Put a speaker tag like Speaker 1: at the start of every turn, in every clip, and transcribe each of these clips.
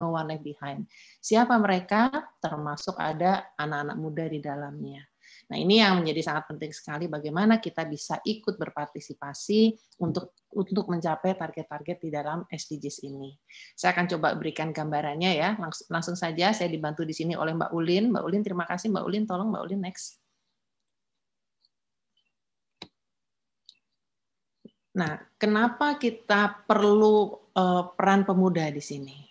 Speaker 1: no one left behind. Siapa mereka? Termasuk ada anak-anak muda di dalamnya. Nah, ini yang menjadi sangat penting sekali bagaimana kita bisa ikut berpartisipasi untuk untuk mencapai target-target di dalam SDGs ini. Saya akan coba berikan gambarannya ya. Langsung, langsung saja saya dibantu di sini oleh Mbak Ulin. Mbak Ulin, terima kasih Mbak Ulin. Tolong Mbak Ulin next. Nah, kenapa kita perlu uh, peran pemuda di sini?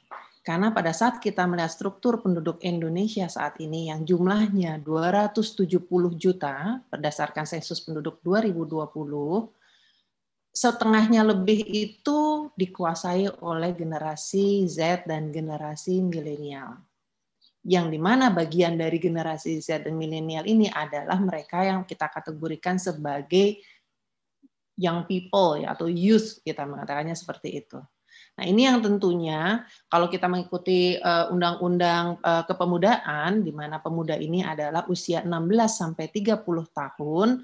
Speaker 1: Karena pada saat kita melihat struktur penduduk Indonesia saat ini yang jumlahnya 270 juta berdasarkan sensus penduduk 2020, setengahnya lebih itu dikuasai oleh generasi Z dan generasi milenial. Yang dimana bagian dari generasi Z dan milenial ini adalah mereka yang kita kategorikan sebagai young people atau youth kita mengatakannya seperti itu. Nah, ini yang tentunya kalau kita mengikuti eh, undang-undang eh, kepemudaan di mana pemuda ini adalah usia 16 sampai 30 tahun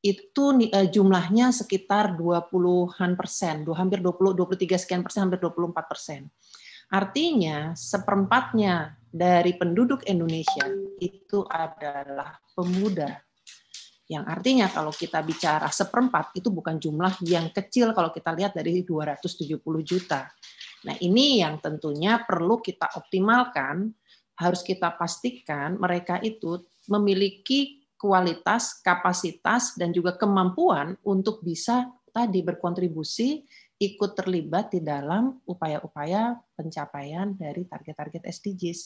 Speaker 1: itu eh, jumlahnya sekitar 20-an persen, hampir 20 23 sekian persen, hampir 24 persen. Artinya seperempatnya dari penduduk Indonesia itu adalah pemuda yang artinya kalau kita bicara seperempat itu bukan jumlah yang kecil kalau kita lihat dari 270 juta. Nah ini yang tentunya perlu kita optimalkan, harus kita pastikan mereka itu memiliki kualitas, kapasitas, dan juga kemampuan untuk bisa tadi berkontribusi ikut terlibat di dalam upaya-upaya pencapaian dari target-target SDGs.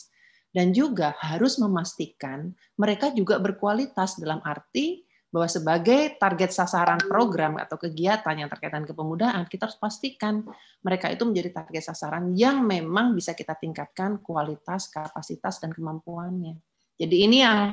Speaker 1: Dan juga harus memastikan mereka juga berkualitas dalam arti bahwa sebagai target sasaran program atau kegiatan yang terkaitan kepemudaan, kita harus pastikan mereka itu menjadi target sasaran yang memang bisa kita tingkatkan kualitas, kapasitas, dan kemampuannya. Jadi ini yang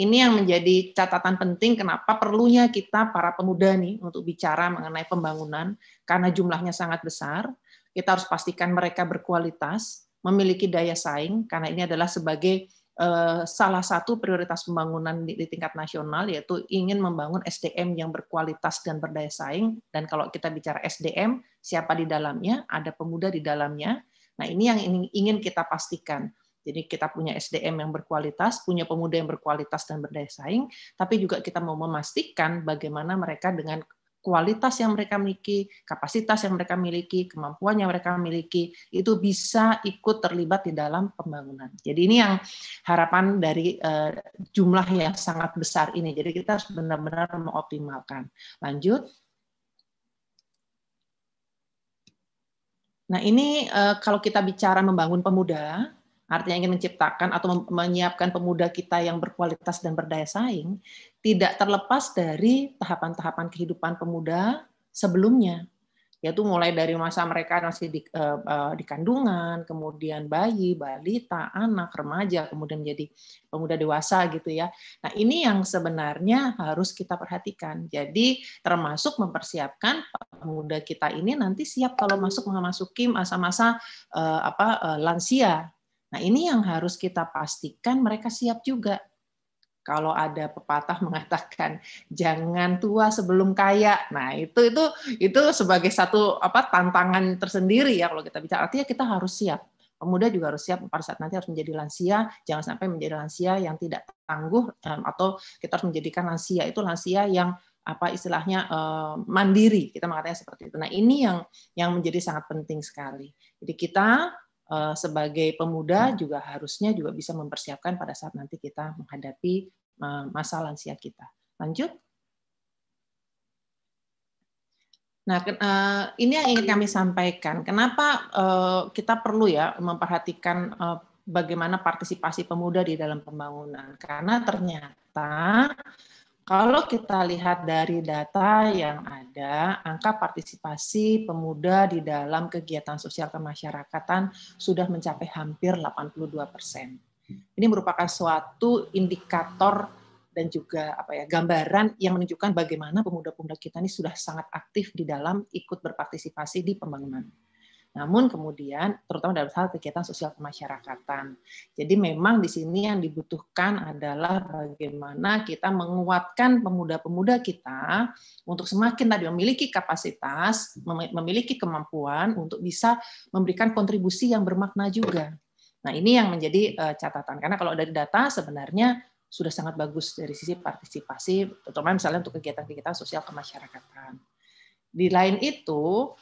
Speaker 1: ini yang menjadi catatan penting kenapa perlunya kita para pemuda nih untuk bicara mengenai pembangunan karena jumlahnya sangat besar. Kita harus pastikan mereka berkualitas, memiliki daya saing karena ini adalah sebagai Eh, salah satu prioritas pembangunan di, tingkat nasional yaitu ingin membangun SDM yang berkualitas dan berdaya saing dan kalau kita bicara SDM siapa di dalamnya ada pemuda di dalamnya nah ini yang ingin kita pastikan jadi kita punya SDM yang berkualitas punya pemuda yang berkualitas dan berdaya saing tapi juga kita mau memastikan bagaimana mereka dengan kualitas yang mereka miliki, kapasitas yang mereka miliki, kemampuan yang mereka miliki, itu bisa ikut terlibat di dalam pembangunan. Jadi ini yang harapan dari uh, jumlah yang sangat besar ini. Jadi kita harus benar-benar mengoptimalkan. Lanjut. Nah ini uh, kalau kita bicara membangun pemuda, artinya ingin menciptakan atau menyiapkan pemuda kita yang berkualitas dan berdaya saing, tidak terlepas dari tahapan-tahapan kehidupan pemuda sebelumnya, yaitu mulai dari masa mereka masih di, uh, di kandungan, kemudian bayi, balita, anak, remaja, kemudian menjadi pemuda dewasa gitu ya. Nah ini yang sebenarnya harus kita perhatikan. Jadi termasuk mempersiapkan pemuda kita ini nanti siap kalau masuk memasuki masa-masa uh, apa uh, lansia Nah, ini yang harus kita pastikan mereka siap juga. Kalau ada pepatah mengatakan jangan tua sebelum kaya. Nah, itu itu itu sebagai satu apa tantangan tersendiri ya kalau kita bicara artinya kita harus siap. Pemuda juga harus siap pada saat nanti harus menjadi lansia, jangan sampai menjadi lansia yang tidak tangguh atau kita harus menjadikan lansia itu lansia yang apa istilahnya mandiri kita mengatakan seperti itu. Nah ini yang yang menjadi sangat penting sekali. Jadi kita Eh, sebagai pemuda juga harusnya juga bisa mempersiapkan pada saat nanti kita menghadapi eh, masa lansia kita. Lanjut. Nah, eh, ini yang ingin kami sampaikan. Kenapa kita perlu ya memperhatikan bagaimana partisipasi pemuda di dalam pembangunan? Karena ternyata kalau kita lihat dari data yang ada, angka partisipasi pemuda di dalam kegiatan sosial kemasyarakatan sudah mencapai hampir 82 persen. Ini merupakan suatu indikator dan juga apa ya gambaran yang menunjukkan bagaimana pemuda-pemuda kita ini sudah sangat aktif di dalam ikut berpartisipasi di pembangunan. Namun kemudian terutama dalam hal kegiatan sosial kemasyarakatan. Jadi memang di sini yang dibutuhkan adalah bagaimana kita menguatkan pemuda-pemuda kita untuk semakin tadi memiliki kapasitas, memiliki kemampuan untuk bisa memberikan kontribusi yang bermakna juga. Nah, ini yang menjadi eh, catatan karena kalau dari data sebenarnya sudah sangat bagus dari sisi partisipasi, terutama misalnya untuk kegiatan-kegiatan sosial kemasyarakatan. Di lain itu,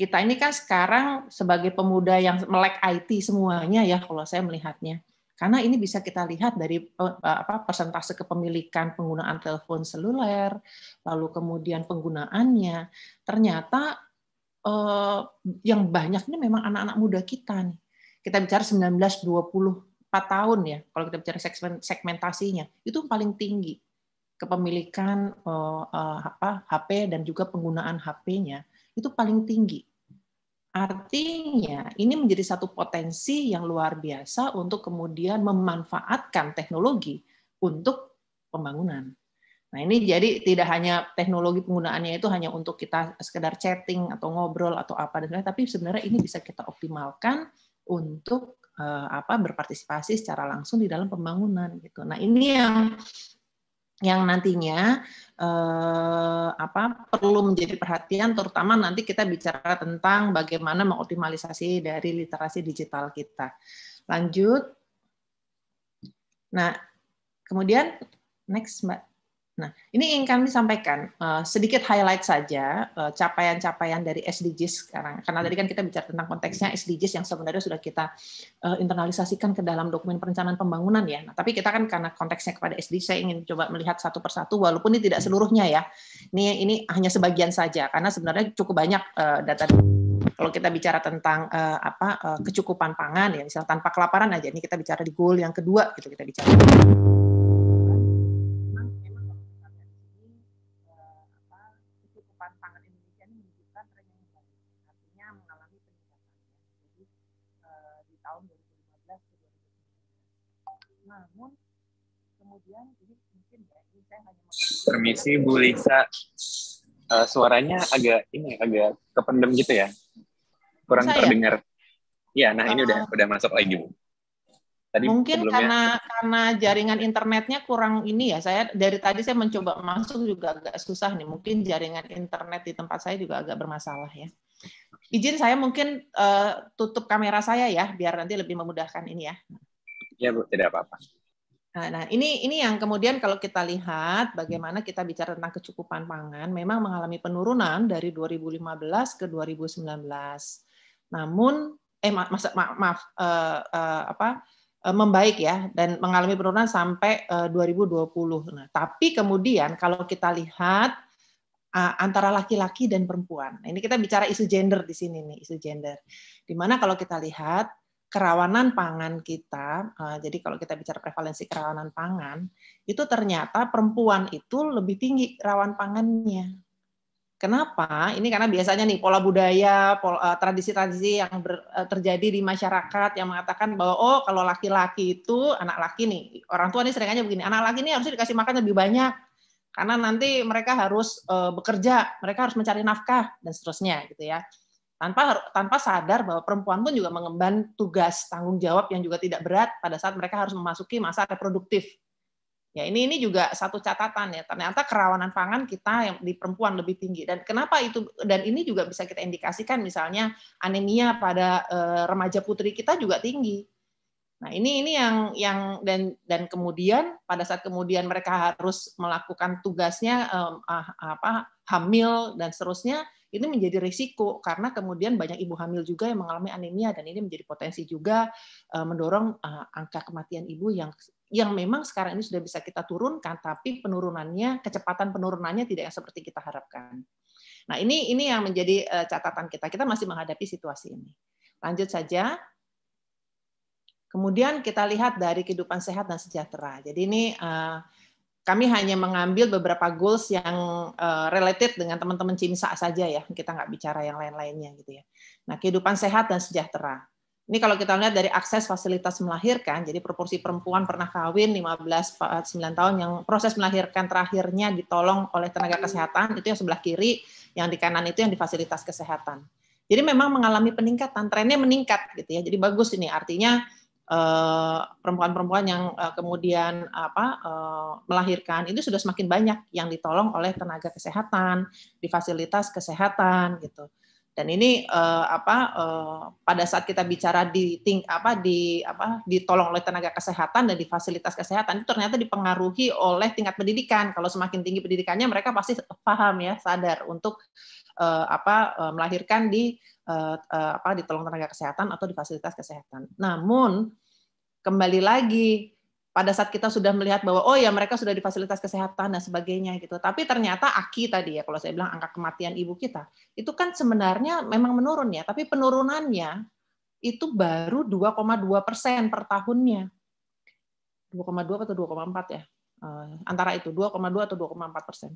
Speaker 1: kita ini kan sekarang sebagai pemuda yang melek IT semuanya ya kalau saya melihatnya. Karena ini bisa kita lihat dari eh, eh, apa persentase kepemilikan penggunaan telepon seluler, lalu kemudian penggunaannya. Ternyata eh, yang banyak ini memang anak-anak muda kita nih. Kita bicara 19-24 tahun ya, kalau kita bicara segmentasinya, eh, itu paling tinggi kepemilikan apa, HP dan juga penggunaan HP-nya itu paling tinggi. Artinya, ini menjadi satu potensi yang luar biasa untuk kemudian memanfaatkan teknologi untuk pembangunan. Nah, ini jadi tidak hanya teknologi penggunaannya itu hanya untuk kita sekedar chatting atau ngobrol atau apa dan sebagainya, tapi sebenarnya ini bisa kita optimalkan untuk eh, apa berpartisipasi secara langsung di dalam pembangunan gitu. Nah, ini yang yang nantinya eh, apa perlu menjadi perhatian terutama nanti kita bicara tentang bagaimana mengoptimalisasi dari literasi digital kita. Lanjut. Nah, kemudian next Mbak. Nah, ini yang kami sampaikan uh, sedikit highlight saja uh, capaian-capaian dari SDGs sekarang. Karena tadi kan kita bicara tentang konteksnya SDGs yang sebenarnya sudah kita uh, internalisasikan ke dalam dokumen perencanaan pembangunan ya. Nah, tapi kita kan karena konteksnya kepada SDGs, saya ingin coba melihat satu persatu, walaupun ini tidak seluruhnya ya. Ini ini hanya sebagian saja, karena sebenarnya cukup banyak uh, data kalau kita bicara tentang uh, apa uh, kecukupan pangan ya misalnya tanpa kelaparan aja ini kita bicara di goal yang kedua gitu kita bicara
Speaker 2: ini mungkin ya ini saya hanya permisi Bu Lisa uh, suaranya agak ini agak kependem gitu ya
Speaker 3: kurang saya? terdengar
Speaker 2: ya nah ini udah oh. udah masuk lagi Bu tadi mungkin sebelumnya... karena
Speaker 1: karena jaringan internetnya kurang ini ya saya dari tadi saya mencoba masuk juga agak susah nih mungkin jaringan internet di tempat saya juga agak bermasalah ya izin saya mungkin uh, tutup kamera saya ya biar nanti lebih memudahkan ini ya
Speaker 2: ya bu tidak apa-apa
Speaker 1: Nah, nah, ini ini yang kemudian kalau kita lihat bagaimana kita bicara tentang kecukupan pangan memang mengalami penurunan dari 2015 ke 2019. Namun eh ma maaf, maaf uh, eh, uh, eh, apa uh, membaik ya dan mengalami penurunan sampai uh, 2020. Nah, tapi kemudian kalau kita lihat uh, antara laki-laki dan perempuan. Nah, ini kita bicara isu gender di sini nih, isu gender. di mana kalau kita lihat kerawanan pangan kita, eh, jadi kalau kita bicara prevalensi kerawanan pangan, itu ternyata perempuan itu lebih tinggi rawan pangannya. Kenapa? Ini karena biasanya nih pola budaya, eh, tradisi-tradisi yang ber, eh, terjadi di masyarakat yang mengatakan bahwa oh kalau laki-laki itu anak laki nih orang tua nih seringannya begini, anak laki ini harus dikasih makan lebih banyak karena nanti mereka harus bekerja, mereka harus mencari nafkah dan seterusnya gitu ya tanpa tanpa sadar bahwa perempuan pun juga mengemban tugas tanggung jawab yang juga tidak berat pada saat mereka harus memasuki masa reproduktif. Ya ini ini juga satu catatan ya ternyata kerawanan pangan kita yang di perempuan lebih tinggi dan kenapa itu dan ini juga bisa kita indikasikan misalnya anemia pada e, remaja putri kita juga tinggi. Nah ini ini yang yang dan dan kemudian pada saat kemudian mereka harus melakukan tugasnya e, apa hamil dan seterusnya ini menjadi risiko karena kemudian banyak ibu hamil juga yang mengalami anemia dan ini menjadi potensi juga eh, mendorong eh, angka kematian ibu yang yang memang sekarang ini sudah bisa kita turunkan tapi penurunannya kecepatan penurunannya tidak yang seperti kita harapkan. Nah, ini ini yang menjadi eh, catatan kita. Kita masih menghadapi situasi ini. Lanjut saja. Kemudian kita lihat dari kehidupan sehat dan sejahtera. Jadi ini kami hanya mengambil beberapa goals yang uh, related dengan teman-teman Cimsa saja ya. Kita nggak bicara yang lain-lainnya gitu ya. Nah, kehidupan sehat dan sejahtera. Ini kalau kita lihat dari akses fasilitas melahirkan, jadi proporsi perempuan pernah kawin 15 9 tahun yang proses melahirkan terakhirnya ditolong oleh tenaga kesehatan itu yang sebelah kiri, yang di kanan itu yang di fasilitas kesehatan. Jadi memang mengalami peningkatan, trennya meningkat gitu ya. Jadi bagus ini artinya Eh, perempuan-perempuan yang eh, kemudian apa eh, melahirkan itu sudah semakin banyak yang ditolong oleh tenaga kesehatan di fasilitas kesehatan gitu dan ini uh, apa uh, pada saat kita bicara di ting, apa di apa ditolong oleh tenaga kesehatan dan di fasilitas kesehatan itu ternyata dipengaruhi oleh tingkat pendidikan kalau semakin tinggi pendidikannya mereka pasti paham ya sadar untuk uh, apa uh, melahirkan di uh, apa ditolong tenaga kesehatan atau di fasilitas kesehatan. Namun kembali lagi pada saat kita sudah melihat bahwa oh ya mereka sudah di fasilitas kesehatan dan sebagainya gitu. Tapi ternyata aki tadi ya kalau saya bilang angka kematian ibu kita itu kan sebenarnya memang menurun ya, tapi penurunannya itu baru 2,2 persen per tahunnya. 2,2 atau 2,4 ya? Eh, antara itu 2,2 atau 2,4 persen.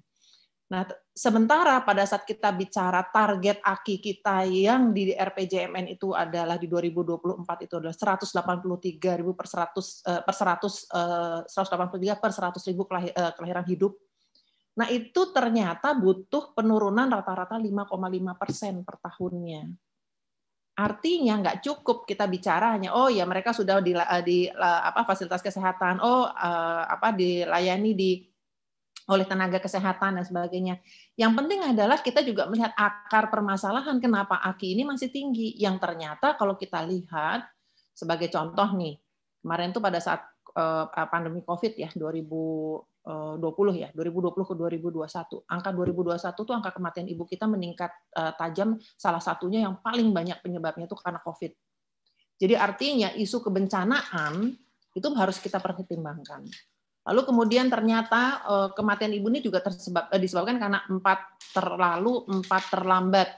Speaker 1: Nah, sementara pada saat kita bicara target AKI kita yang di RPJMN itu adalah di 2024 itu adalah 183 ribu per 100 eh, per 100 183 eh, per 100 ribu eh, kelahiran hidup. Nah, itu ternyata butuh penurunan rata-rata 5,5 persen per tahunnya. Artinya nggak cukup kita bicara hanya oh ya mereka sudah di, di apa fasilitas kesehatan, oh apa dilayani di oleh tenaga kesehatan dan sebagainya. Yang penting adalah kita juga melihat akar permasalahan kenapa AKI ini masih tinggi. Yang ternyata kalau kita lihat sebagai contoh nih, kemarin tuh pada saat eh, ah, pandemi Covid ya 2020 eh, ya, 2020 ke 2021. Angka 2021 tuh angka kematian ibu kita meningkat eh, tajam salah satunya yang paling banyak penyebabnya itu karena Covid. Jadi artinya isu kebencanaan itu harus kita pertimbangkan Lalu kemudian ternyata eh, kematian ibu ini juga tersebab, eh, disebabkan karena empat terlalu empat terlambat,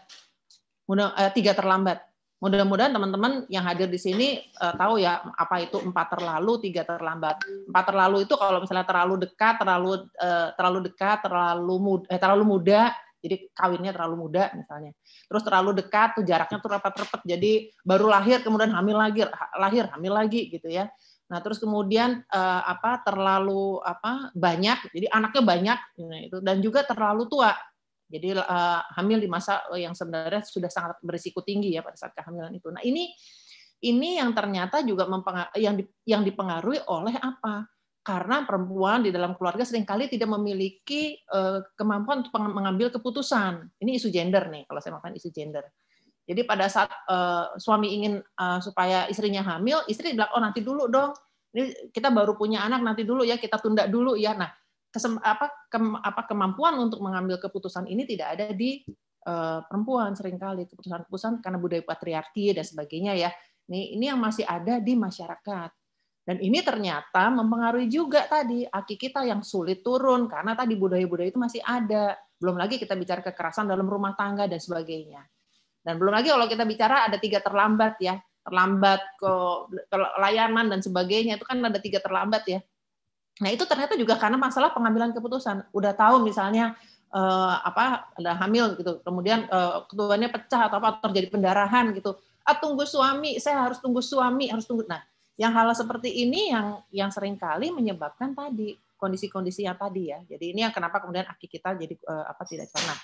Speaker 1: eh, tiga terlambat. Mudah-mudahan teman-teman yang hadir di sini uh, tahu ya apa itu empat terlalu, tiga terlambat. Empat terlalu itu kalau misalnya terlalu dekat, terlalu uh, terlalu dekat, terlalu muda, eh, terlalu muda, jadi kawinnya terlalu muda misalnya. Terus terlalu dekat, tuh jaraknya tuh rapat-rapat, jadi baru lahir kemudian hamil lagi, lahir hamil lagi gitu ya. Nah, terus kemudian eh, apa terlalu apa banyak, jadi anaknya banyak nah, itu dan juga terlalu tua. Jadi eh, hamil di masa yang sebenarnya sudah sangat berisiko tinggi ya pada saat kehamilan itu. Nah, ini ini yang ternyata juga yang yang dipengaruhi oleh apa? Karena perempuan di dalam keluarga seringkali tidak memiliki eh, kemampuan untuk mengambil keputusan. Ini isu gender nih kalau saya makan isu gender jadi pada saat uh, suami ingin uh, supaya istrinya hamil, istri bilang oh nanti dulu dong. Ini kita baru punya anak nanti dulu ya kita tunda dulu ya. Nah, kesem apa, ke apa kemampuan untuk mengambil keputusan ini tidak ada di uh, perempuan seringkali keputusan-keputusan karena budaya patriarki dan sebagainya ya. Ini ini yang masih ada di masyarakat. Dan ini ternyata mempengaruhi juga tadi aki kita yang sulit turun karena tadi budaya-budaya itu masih ada. Belum lagi kita bicara kekerasan dalam rumah tangga dan sebagainya. Dan belum lagi kalau kita bicara ada tiga terlambat ya, terlambat ke, layanan dan sebagainya itu kan ada tiga terlambat ya. Nah itu ternyata juga karena masalah pengambilan keputusan. Udah tahu misalnya eh, apa ada hamil gitu, kemudian eh, ketuanya pecah atau apa terjadi pendarahan gitu. Ah tunggu suami, saya harus tunggu suami, harus tunggu. Nah yang hal seperti ini yang yang seringkali menyebabkan tadi kondisi-kondisi yang tadi ya. Jadi ini yang kenapa kemudian aki kita jadi eh, apa tidak pernah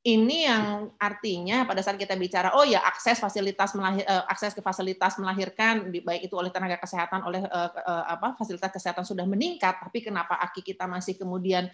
Speaker 1: ini yang artinya pada saat kita bicara oh ya akses fasilitas melahir, eh, akses ke fasilitas melahirkan baik itu oleh tenaga kesehatan oleh eh, eh, apa fasilitas kesehatan sudah meningkat tapi kenapa aki kita masih kemudian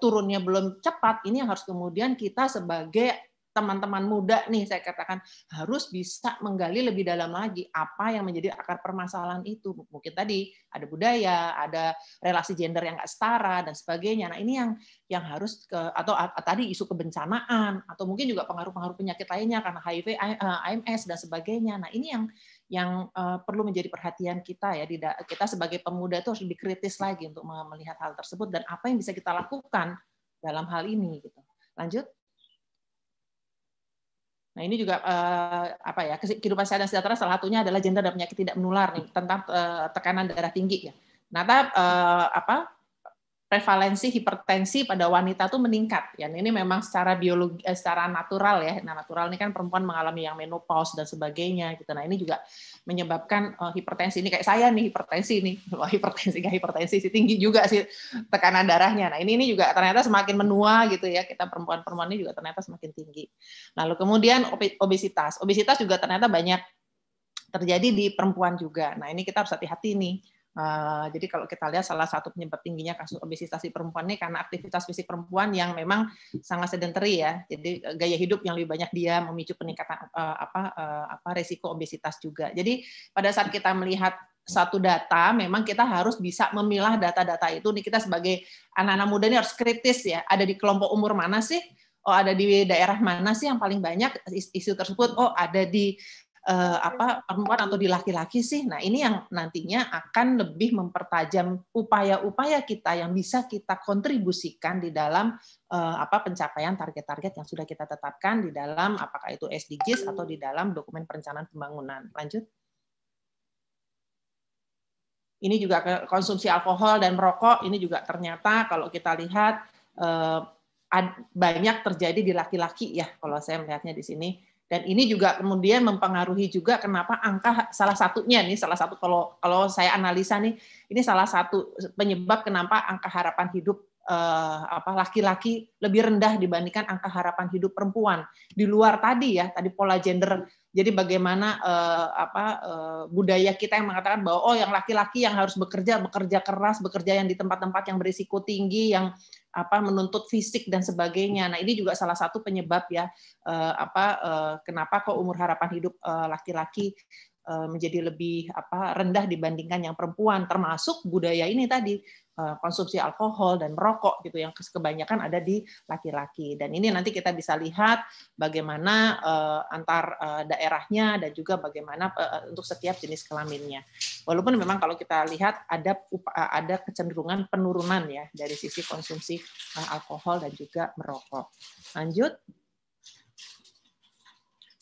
Speaker 1: turunnya belum cepat ini yang harus kemudian kita sebagai teman-teman muda nih saya katakan harus bisa menggali lebih dalam lagi apa yang menjadi akar permasalahan itu mungkin tadi ada budaya ada relasi gender yang nggak setara dan sebagainya nah ini yang yang harus ke, atau tadi isu kebencanaan atau mungkin juga pengaruh-pengaruh penyakit lainnya karena HIV AMS eh, dan sebagainya nah ini yang yang uh, perlu menjadi perhatian kita ya tidak kita sebagai pemuda itu harus lebih kritis lagi untuk melihat hal tersebut dan apa yang bisa kita lakukan dalam hal ini gitu lanjut Nah ini juga eh, apa ya kehidupan sehat dan sejahtera salah satunya adalah gender dan penyakit tidak menular nih tentang eh, tekanan darah tinggi ya. Nah, tapi, eh, apa prevalensi hipertensi pada wanita tuh meningkat. Ya, ini memang secara biologi, eh, secara natural ya. Nah, natural ini kan perempuan mengalami yang menopause dan sebagainya gitu. Nah, ini juga menyebabkan uh, hipertensi. Ini kayak saya nih hipertensi ini, Wah, hipertensi gak hipertensi sih tinggi juga sih tekanan darahnya. Nah, ini ini juga ternyata semakin menua gitu ya. Kita perempuan-perempuan ini juga ternyata semakin tinggi. Lalu kemudian obesitas. Obesitas juga ternyata banyak terjadi di perempuan juga. Nah, ini kita harus hati-hati nih Eh, jadi kalau kita lihat salah satu penyebab tingginya kasus obesitas di perempuan ini karena aktivitas fisik perempuan yang memang sangat sedentary ya. Jadi eh, gaya hidup yang lebih banyak dia memicu peningkatan uh, apa apa resiko obesitas juga. Jadi pada saat kita melihat satu data, memang kita harus bisa memilah data-data itu. Nih kita sebagai anak-anak muda ini harus kritis ya. Ada di kelompok umur mana sih? Oh ada di daerah mana sih yang paling banyak isu tersebut? Oh ada di eh, apa perempuan atau di laki-laki sih? Nah, ini yang nantinya akan lebih mempertajam upaya-upaya kita yang bisa kita kontribusikan di dalam eh, apa pencapaian target-target yang sudah kita tetapkan di dalam apakah itu SDGs atau di dalam dokumen perencanaan pembangunan. Lanjut ini juga konsumsi alkohol dan merokok ini juga ternyata kalau kita lihat eh, banyak terjadi di laki-laki ya kalau saya melihatnya di sini dan ini juga kemudian mempengaruhi juga kenapa angka salah satunya nih salah satu kalau kalau saya analisa nih ini salah satu penyebab kenapa angka harapan hidup eh, apa laki-laki lebih rendah dibandingkan angka harapan hidup perempuan. Di luar tadi ya, tadi pola gender jadi bagaimana uh, apa uh, budaya kita yang mengatakan bahwa oh yang laki-laki yang harus bekerja bekerja keras, bekerja yang di tempat-tempat yang berisiko tinggi, yang apa menuntut fisik dan sebagainya. Nah, ini juga salah satu penyebab ya uh, apa uh, kenapa kok umur harapan hidup laki-laki uh, Eh, menjadi lebih apa rendah dibandingkan yang perempuan termasuk budaya ini tadi eh, konsumsi alkohol dan merokok gitu yang kebanyakan ada di laki-laki dan ini nanti kita bisa lihat bagaimana eh, antar daerahnya dan juga bagaimana untuk setiap jenis kelaminnya walaupun memang kalau kita lihat ada ada kecenderungan penurunan ya dari sisi konsumsi alkohol dan juga merokok lanjut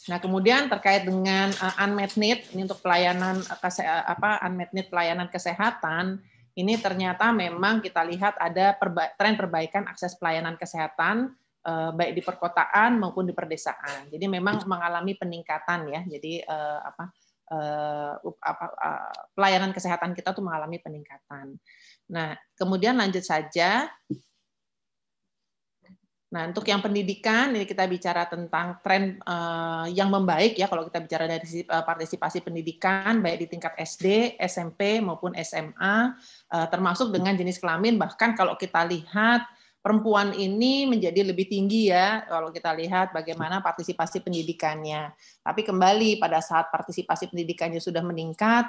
Speaker 1: Nah, kemudian terkait dengan uh, unmet need ini untuk pelayanan uh, apa unmet need pelayanan kesehatan, ini ternyata memang kita lihat ada perba tren perbaikan akses pelayanan kesehatan uh, baik di perkotaan maupun di perdesaan. Jadi memang mengalami peningkatan ya. Jadi uh, apa uh, apa uh, pelayanan kesehatan kita tuh mengalami peningkatan. Nah, kemudian lanjut saja Nah, untuk yang pendidikan ini kita bicara tentang tren uh, yang membaik ya kalau kita bicara dari eh, partisipasi pendidikan baik di tingkat SD, SMP maupun SMA uh, eh, termasuk dengan jenis kelamin bahkan kalau kita lihat perempuan ini menjadi lebih tinggi ya kalau kita lihat bagaimana partisipasi pendidikannya. Tapi kembali pada saat partisipasi pendidikannya sudah meningkat,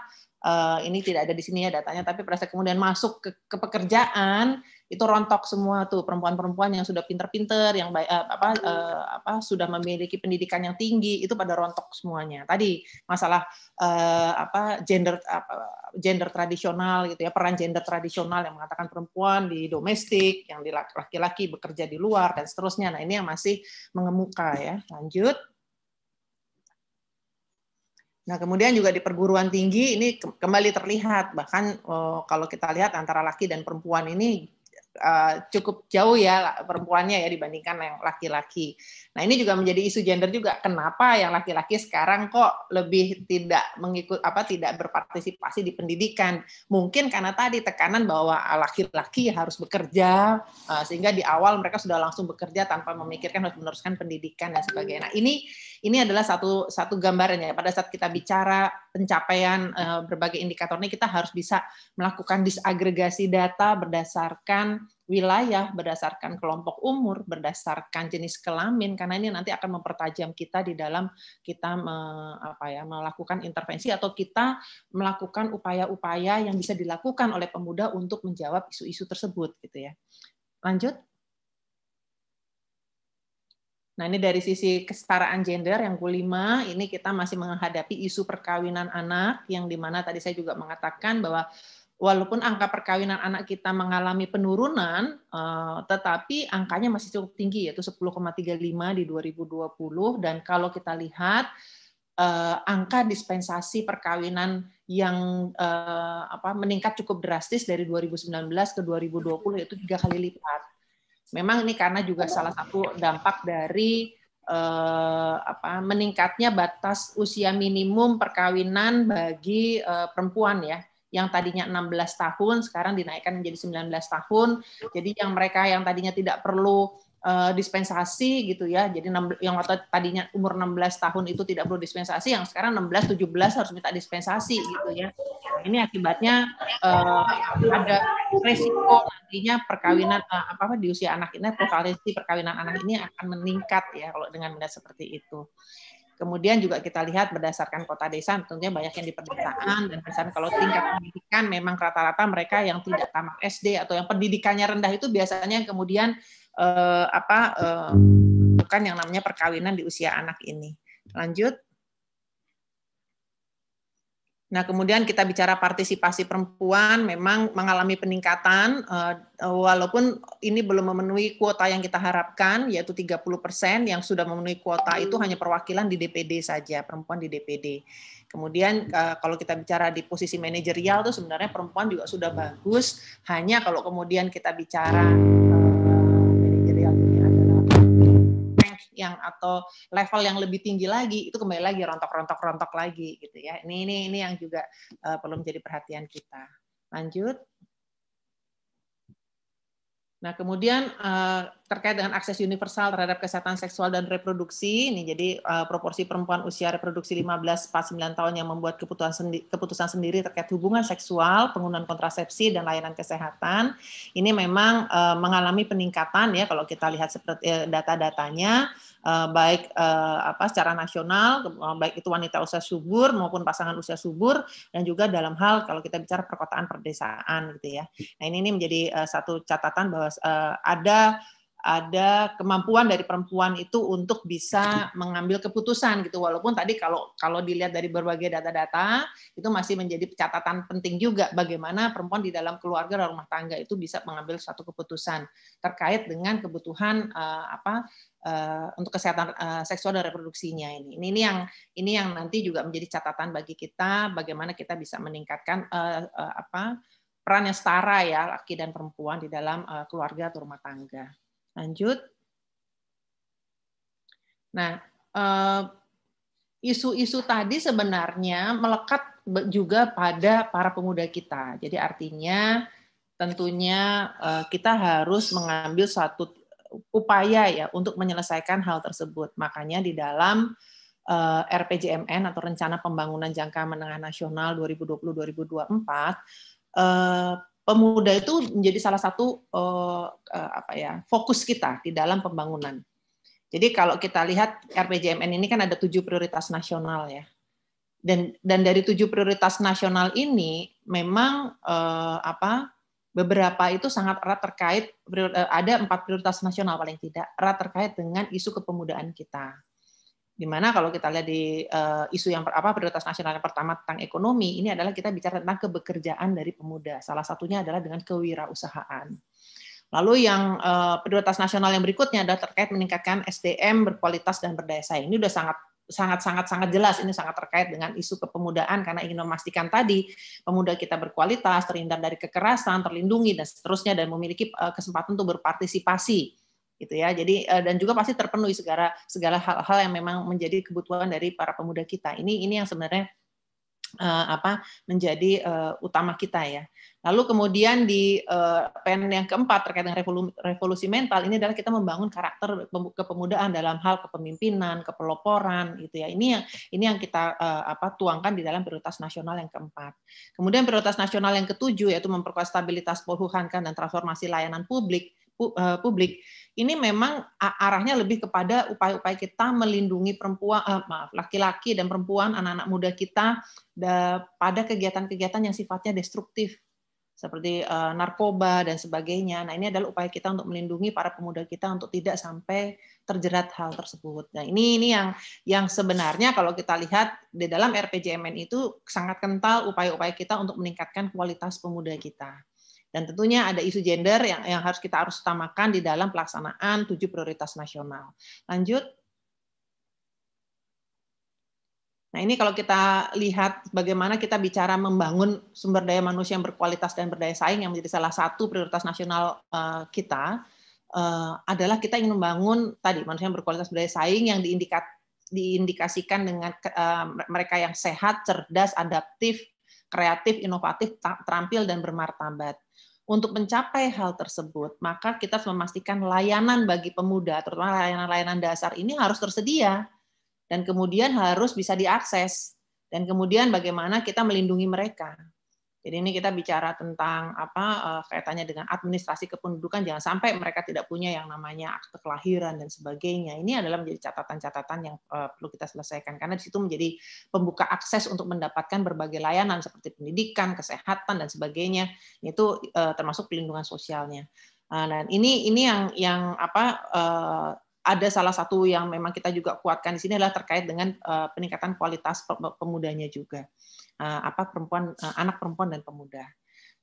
Speaker 1: ini tidak ada di sini ya datanya, tapi pada saat kemudian masuk ke pekerjaan, itu rontok semua tuh perempuan-perempuan yang sudah pinter-pinter, yang baik, eh, apa hmm. eh, apa sudah memiliki pendidikan yang tinggi itu pada rontok semuanya. Tadi masalah eh, apa gender apa, gender tradisional gitu ya peran gender tradisional yang mengatakan perempuan di domestik, yang di laki-laki bekerja di luar dan seterusnya. Nah ini yang masih mengemuka ya. Lanjut. Nah, kemudian juga di perguruan tinggi ini kembali terlihat bahkan oh, kalau kita lihat antara laki dan perempuan ini Eh, cukup jauh ya perempuannya ya dibandingkan yang laki-laki. Nah ini juga menjadi isu gender juga. Kenapa yang laki-laki sekarang kok lebih tidak mengikut apa tidak berpartisipasi di pendidikan? Mungkin karena tadi tekanan bahwa laki-laki harus bekerja eh, sehingga di awal mereka sudah langsung bekerja tanpa memikirkan harus meneruskan pendidikan dan sebagainya. Nah ini ini adalah satu satu gambaran ya. Pada saat kita bicara pencapaian uh, berbagai indikatornya, kita harus bisa melakukan disagregasi data berdasarkan wilayah, berdasarkan kelompok umur, berdasarkan jenis kelamin, karena ini nanti akan mempertajam kita di dalam kita me, apa ya, melakukan intervensi atau kita melakukan upaya-upaya yang bisa dilakukan oleh pemuda untuk menjawab isu-isu tersebut, gitu ya. Lanjut. Nah, ini dari sisi kesetaraan gender yang kelima, ini kita masih menghadapi isu perkawinan anak yang dimana tadi saya juga mengatakan bahwa walaupun angka perkawinan anak kita mengalami penurunan, eh, tetapi angkanya masih cukup tinggi, yaitu 10,35 di 2020. Dan kalau kita lihat eh, angka dispensasi perkawinan yang eh, apa, meningkat cukup drastis dari 2019 ke 2020, yaitu tiga kali lipat. Memang ini karena juga salah satu dampak dari eh, apa meningkatnya batas usia minimum perkawinan bagi eh, perempuan ya yang tadinya 16 tahun sekarang dinaikkan menjadi 19 tahun. Jadi yang mereka yang tadinya tidak perlu Eh, dispensasi gitu ya. Jadi yang yang tadinya umur 16 tahun itu tidak perlu dispensasi, yang sekarang 16 17 harus minta dispensasi gitu ya. Nah, ini akibatnya uh, ada resiko nantinya perkawinan uh, apa apa di usia anak ini prevalensi perkawinan anak ini akan meningkat ya kalau dengan benda seperti itu. Kemudian juga kita lihat berdasarkan kota desa, tentunya banyak yang di pedesaan dan misalnya kalau tingkat pendidikan memang rata-rata mereka yang tidak tamat SD atau yang pendidikannya rendah itu biasanya yang kemudian uh, apa uh, eh, bukan yang namanya perkawinan di usia anak ini. Lanjut. Nah, kemudian kita bicara partisipasi perempuan memang mengalami peningkatan eh, walaupun ini belum memenuhi kuota yang kita harapkan yaitu 30% yang sudah memenuhi kuota itu hanya perwakilan di DPD saja, perempuan di DPD. Kemudian kalau kita bicara di posisi manajerial tuh sebenarnya perempuan juga sudah bagus, hanya kalau kemudian kita bicara yang atau level yang lebih tinggi lagi itu kembali lagi rontok-rontok rontok lagi gitu ya. Ini ini ini yang juga uh, perlu menjadi perhatian kita. Lanjut. Nah, kemudian eh, terkait dengan akses universal terhadap kesehatan seksual dan reproduksi, ini jadi eh, proporsi perempuan usia reproduksi 15-49 tahun yang membuat keputusan sendiri, keputusan sendiri terkait hubungan seksual, penggunaan kontrasepsi, dan layanan kesehatan, ini memang mengalami peningkatan ya kalau kita lihat seperti data-datanya, Eh, baik uh, apa secara nasional eh, baik itu wanita usia subur maupun pasangan usia subur dan juga dalam hal kalau kita bicara perkotaan perdesaan gitu ya nah ini, ini menjadi uh, satu catatan bahwa uh, ada ada kemampuan dari perempuan itu untuk bisa mengambil keputusan gitu walaupun tadi kalau kalau dilihat dari berbagai data-data itu masih menjadi catatan penting juga bagaimana perempuan di dalam keluarga dan rumah tangga itu bisa mengambil suatu keputusan terkait dengan kebutuhan uh, apa uh, untuk kesehatan uh, seksual dan reproduksinya ini. ini ini yang ini yang nanti juga menjadi catatan bagi kita bagaimana kita bisa meningkatkan uh, uh, apa peran yang setara ya laki dan perempuan di dalam uh, keluarga atau rumah tangga. Lanjut. Nah, eh, isu-isu tadi sebenarnya melekat juga pada para pemuda kita. Jadi artinya tentunya eh, kita harus mengambil satu upaya ya untuk menyelesaikan hal tersebut. Makanya di dalam eh, RPJMN atau Rencana Pembangunan Jangka Menengah Nasional 2020-2024 pemuda itu menjadi salah satu uh, apa ya fokus kita di dalam pembangunan. Jadi kalau kita lihat RPJMN ini kan ada tujuh prioritas nasional ya. Dan dan dari tujuh prioritas nasional ini memang eh, apa beberapa itu sangat erat terkait eh, ada empat prioritas nasional paling tidak erat terkait dengan isu kepemudaan kita. Di mana kalau kita lihat di uh, isu yang apa prioritas nasional yang pertama tentang ekonomi, ini adalah kita bicara tentang kebekerjaan dari pemuda. Salah satunya adalah dengan kewirausahaan. Lalu yang uh, prioritas nasional yang berikutnya adalah terkait meningkatkan SDM berkualitas dan berdaya saing. Ini sudah sangat sangat sangat sangat jelas ini sangat terkait dengan isu kepemudaan karena ingin memastikan tadi pemuda kita berkualitas, terhindar dari kekerasan, terlindungi dan seterusnya dan memiliki eh, kesempatan untuk berpartisipasi gitu ya. Jadi eh, dan juga pasti terpenuhi segala segala hal-hal yang memang menjadi kebutuhan dari para pemuda kita. Ini ini yang sebenarnya uh, apa menjadi uh, utama kita ya. Lalu kemudian di uh, pen yang keempat terkait dengan revolusi, revolusi mental ini adalah kita membangun karakter kepemudaan dalam hal kepemimpinan, kepeloporan gitu ya. Ini yang ini yang kita uh, apa tuangkan di dalam prioritas nasional yang keempat. Kemudian prioritas nasional yang ketujuh yaitu memperkuat stabilitas polhukankan dan transformasi layanan publik publik ini memang arahnya lebih kepada upaya-upaya kita melindungi perempuan, eh, maaf, laki-laki dan perempuan, anak-anak muda kita pada kegiatan-kegiatan yang sifatnya destruktif seperti eh, narkoba dan sebagainya. Nah ini adalah upaya kita untuk melindungi para pemuda kita untuk tidak sampai terjerat hal tersebut. Nah ini ini yang yang sebenarnya kalau kita lihat di dalam RPJMN itu sangat kental upaya-upaya kita untuk meningkatkan kualitas pemuda kita. Dan tentunya ada isu gender yang, yang harus kita harus utamakan di dalam pelaksanaan tujuh prioritas nasional. Lanjut. Nah ini kalau kita lihat bagaimana kita bicara membangun sumber daya manusia yang berkualitas dan berdaya saing yang menjadi salah satu prioritas nasional eh, kita, eh, adalah kita ingin membangun tadi manusia yang berkualitas berdaya saing yang diindikasikan dengan eh, mereka yang sehat, cerdas, adaptif, kreatif, inovatif, terampil dan bermartabat. Untuk mencapai hal tersebut, maka kita harus memastikan layanan bagi pemuda, terutama layanan-layanan dasar ini harus tersedia dan kemudian harus bisa diakses dan kemudian bagaimana kita melindungi mereka. Jadi ini kita bicara tentang apa eh, kaitannya dengan administrasi kependudukan jangan sampai mereka tidak punya yang namanya akte kelahiran dan sebagainya. Ini adalah menjadi catatan-catatan yang eh, perlu kita selesaikan karena di situ menjadi pembuka akses untuk mendapatkan berbagai layanan seperti pendidikan, kesehatan dan sebagainya. Itu eh, termasuk pelindungan sosialnya. dan ini ini yang yang apa ada salah satu yang memang kita juga kuatkan di sini adalah terkait dengan peningkatan kualitas pemudanya juga. Eh, apa perempuan eh, anak perempuan dan pemuda.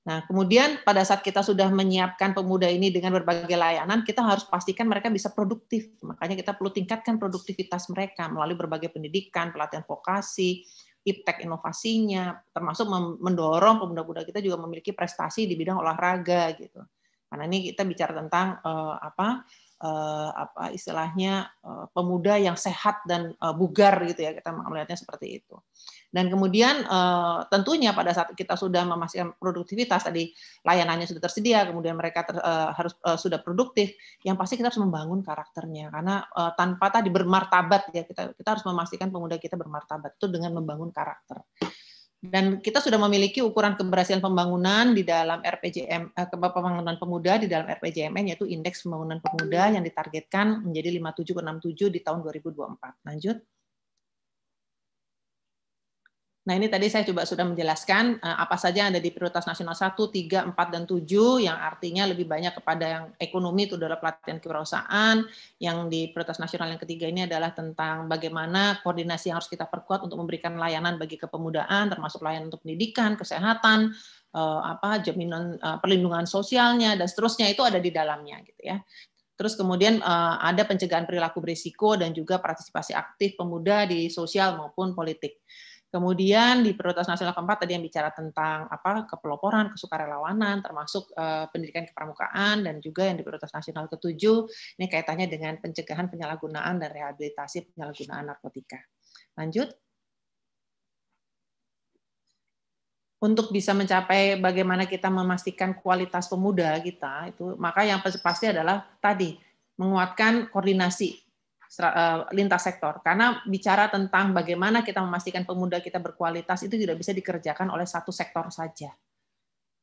Speaker 1: Nah, kemudian pada saat kita sudah menyiapkan pemuda ini dengan berbagai layanan, kita harus pastikan mereka bisa produktif. Makanya kita perlu tingkatkan produktivitas mereka melalui berbagai pendidikan, pelatihan vokasi, iptek inovasinya, termasuk mendorong pemuda-pemuda kita juga memiliki prestasi di bidang olahraga gitu. Karena ini kita bicara tentang uh, apa Eh, apa istilahnya eh, pemuda yang sehat dan eh, bugar gitu ya kita melihatnya seperti itu. Dan kemudian tentunya pada saat kita sudah memastikan produktivitas tadi layanannya sudah tersedia, kemudian mereka ter, harus sudah produktif, yang pasti kita harus membangun karakternya karena tanpa tadi bermartabat ya kita kita harus memastikan pemuda kita bermartabat itu dengan membangun karakter dan kita sudah memiliki ukuran keberhasilan pembangunan di dalam RPJM eh, pembangunan pemuda di dalam RPJMN yaitu indeks pembangunan pemuda yang ditargetkan menjadi 57 ke 67 di tahun 2024. Lanjut. Nah, ini tadi saya coba sudah menjelaskan eh, apa saja yang ada di prioritas nasional 1, 3, 4, dan 7, yang artinya lebih banyak kepada yang ekonomi, itu adalah pelatihan kewirausahaan. Yang di prioritas nasional yang ketiga ini adalah tentang bagaimana koordinasi yang harus kita perkuat untuk memberikan layanan bagi kepemudaan, termasuk layanan untuk pendidikan, kesehatan, eh, apa jaminan eh, perlindungan sosialnya, dan seterusnya itu ada di dalamnya. gitu ya. Terus kemudian ada pencegahan perilaku berisiko dan juga partisipasi aktif pemuda di sosial maupun politik. Kemudian di prioritas nasional keempat tadi yang bicara tentang apa kepeloporan, kesukarelawanan, termasuk eh, pendidikan kepramukaan dan juga yang di prioritas nasional ketujuh ini kaitannya dengan pencegahan penyalahgunaan dan rehabilitasi penyalahgunaan narkotika. Lanjut. Untuk bisa mencapai bagaimana kita memastikan kualitas pemuda kita itu maka yang pasti adalah tadi menguatkan koordinasi Eh, lintas sektor. Karena bicara tentang bagaimana kita memastikan pemuda kita berkualitas itu tidak bisa dikerjakan oleh satu sektor saja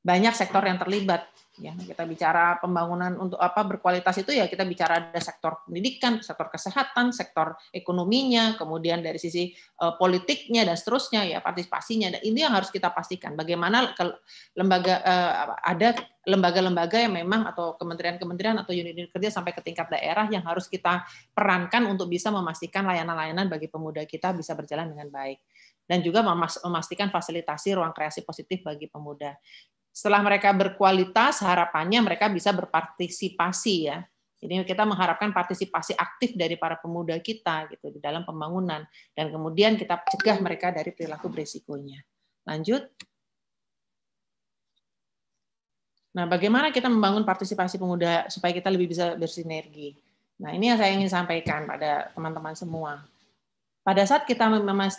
Speaker 1: banyak sektor yang terlibat ya kita bicara pembangunan untuk apa berkualitas itu ya kita bicara ada sektor pendidikan, sektor kesehatan, sektor ekonominya, kemudian dari sisi eh, politiknya dan seterusnya ya partisipasinya dan ini yang harus kita pastikan bagaimana ke lembaga eh, ada lembaga-lembaga yang memang atau kementerian-kementerian atau unit-unit kerja sampai ke tingkat daerah yang harus kita perankan untuk bisa memastikan layanan-layanan bagi pemuda kita bisa berjalan dengan baik dan juga memastikan fasilitasi ruang kreasi positif bagi pemuda. Setelah mereka berkualitas, harapannya mereka bisa berpartisipasi ya. Jadi kita mengharapkan partisipasi aktif dari para pemuda kita gitu di dalam pembangunan dan kemudian kita cegah mereka dari perilaku berisikonya. Lanjut. Nah, bagaimana kita membangun partisipasi pemuda supaya kita lebih bisa bersinergi? Nah, ini yang saya ingin sampaikan pada teman-teman semua. Pada saat kita